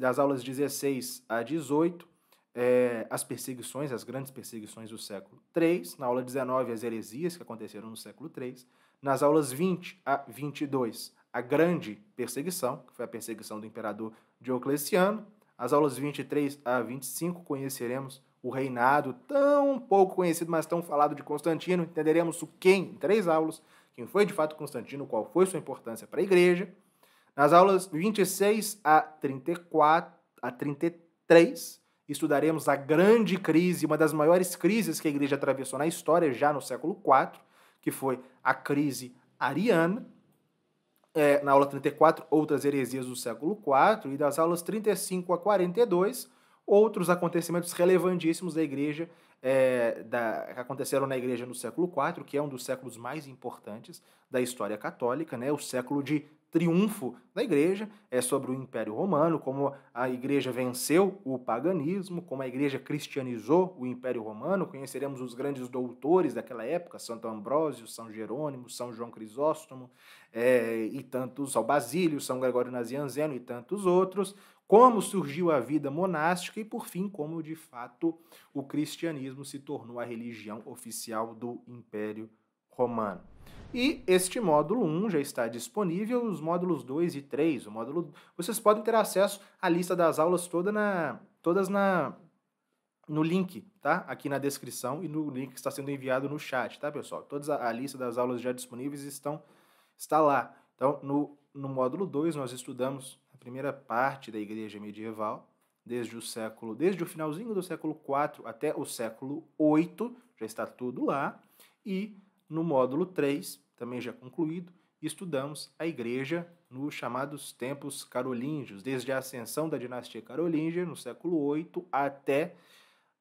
das aulas 16 a 18, é, as perseguições, as grandes perseguições do século III, na aula 19, as heresias que aconteceram no século III, nas aulas 20 a 22, a grande perseguição, que foi a perseguição do imperador Diocleciano. As aulas 23 a 25 conheceremos o reinado tão pouco conhecido, mas tão falado de Constantino. Entenderemos o quem em três aulas, quem foi de fato Constantino, qual foi sua importância para a igreja. Nas aulas 26 a 34 a 33, estudaremos a grande crise, uma das maiores crises que a igreja atravessou na história já no século IV, que foi a crise ariana é, na aula 34, outras heresias do século IV, e das aulas 35 a 42, outros acontecimentos relevantíssimos da igreja, é, da, que aconteceram na igreja no século IV, que é um dos séculos mais importantes da história católica, né, o século de triunfo da igreja é sobre o Império Romano, como a igreja venceu o paganismo, como a igreja cristianizou o Império Romano. Conheceremos os grandes doutores daquela época, Santo Ambrósio, São Jerônimo, São João Crisóstomo, é, e tantos, São Basílio, São Gregório Nazianzeno e tantos outros. Como surgiu a vida monástica e, por fim, como de fato o cristianismo se tornou a religião oficial do Império Romano. E este módulo 1 já está disponível, os módulos 2 e 3. O módulo vocês podem ter acesso à lista das aulas toda na todas na no link, tá? Aqui na descrição e no link que está sendo enviado no chat, tá, pessoal? Toda a, lista das aulas já disponíveis estão está lá. Então, no, no módulo 2 nós estudamos a primeira parte da igreja medieval, desde o século, desde o finalzinho do século 4 até o século 8, já está tudo lá, e no módulo 3, também já concluído, estudamos a Igreja nos chamados tempos carolíngios, desde a ascensão da dinastia carolíngia no século VIII até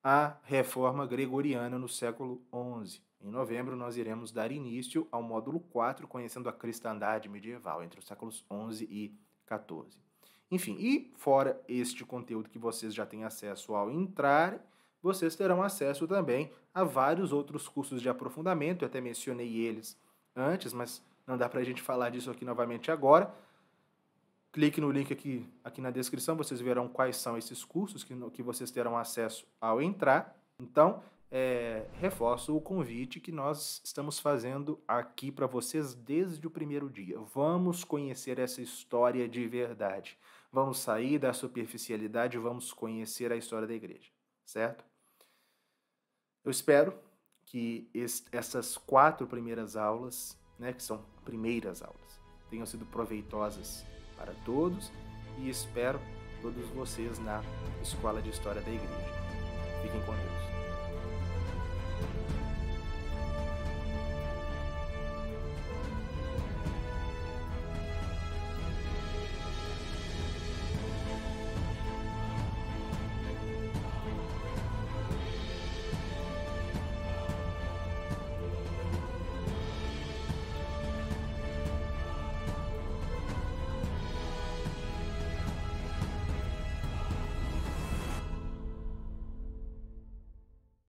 a reforma gregoriana no século XI. Em novembro, nós iremos dar início ao módulo 4, conhecendo a cristandade medieval entre os séculos XI e XIV. Enfim, e fora este conteúdo que vocês já têm acesso ao entrar vocês terão acesso também a vários outros cursos de aprofundamento, eu até mencionei eles antes, mas não dá para a gente falar disso aqui novamente agora. Clique no link aqui, aqui na descrição, vocês verão quais são esses cursos que, que vocês terão acesso ao entrar. Então, é, reforço o convite que nós estamos fazendo aqui para vocês desde o primeiro dia. Vamos conhecer essa história de verdade. Vamos sair da superficialidade, vamos conhecer a história da igreja, certo? Eu espero que essas quatro primeiras aulas, né, que são primeiras aulas, tenham sido proveitosas para todos e espero todos vocês na Escola de História da Igreja. Fiquem com Deus.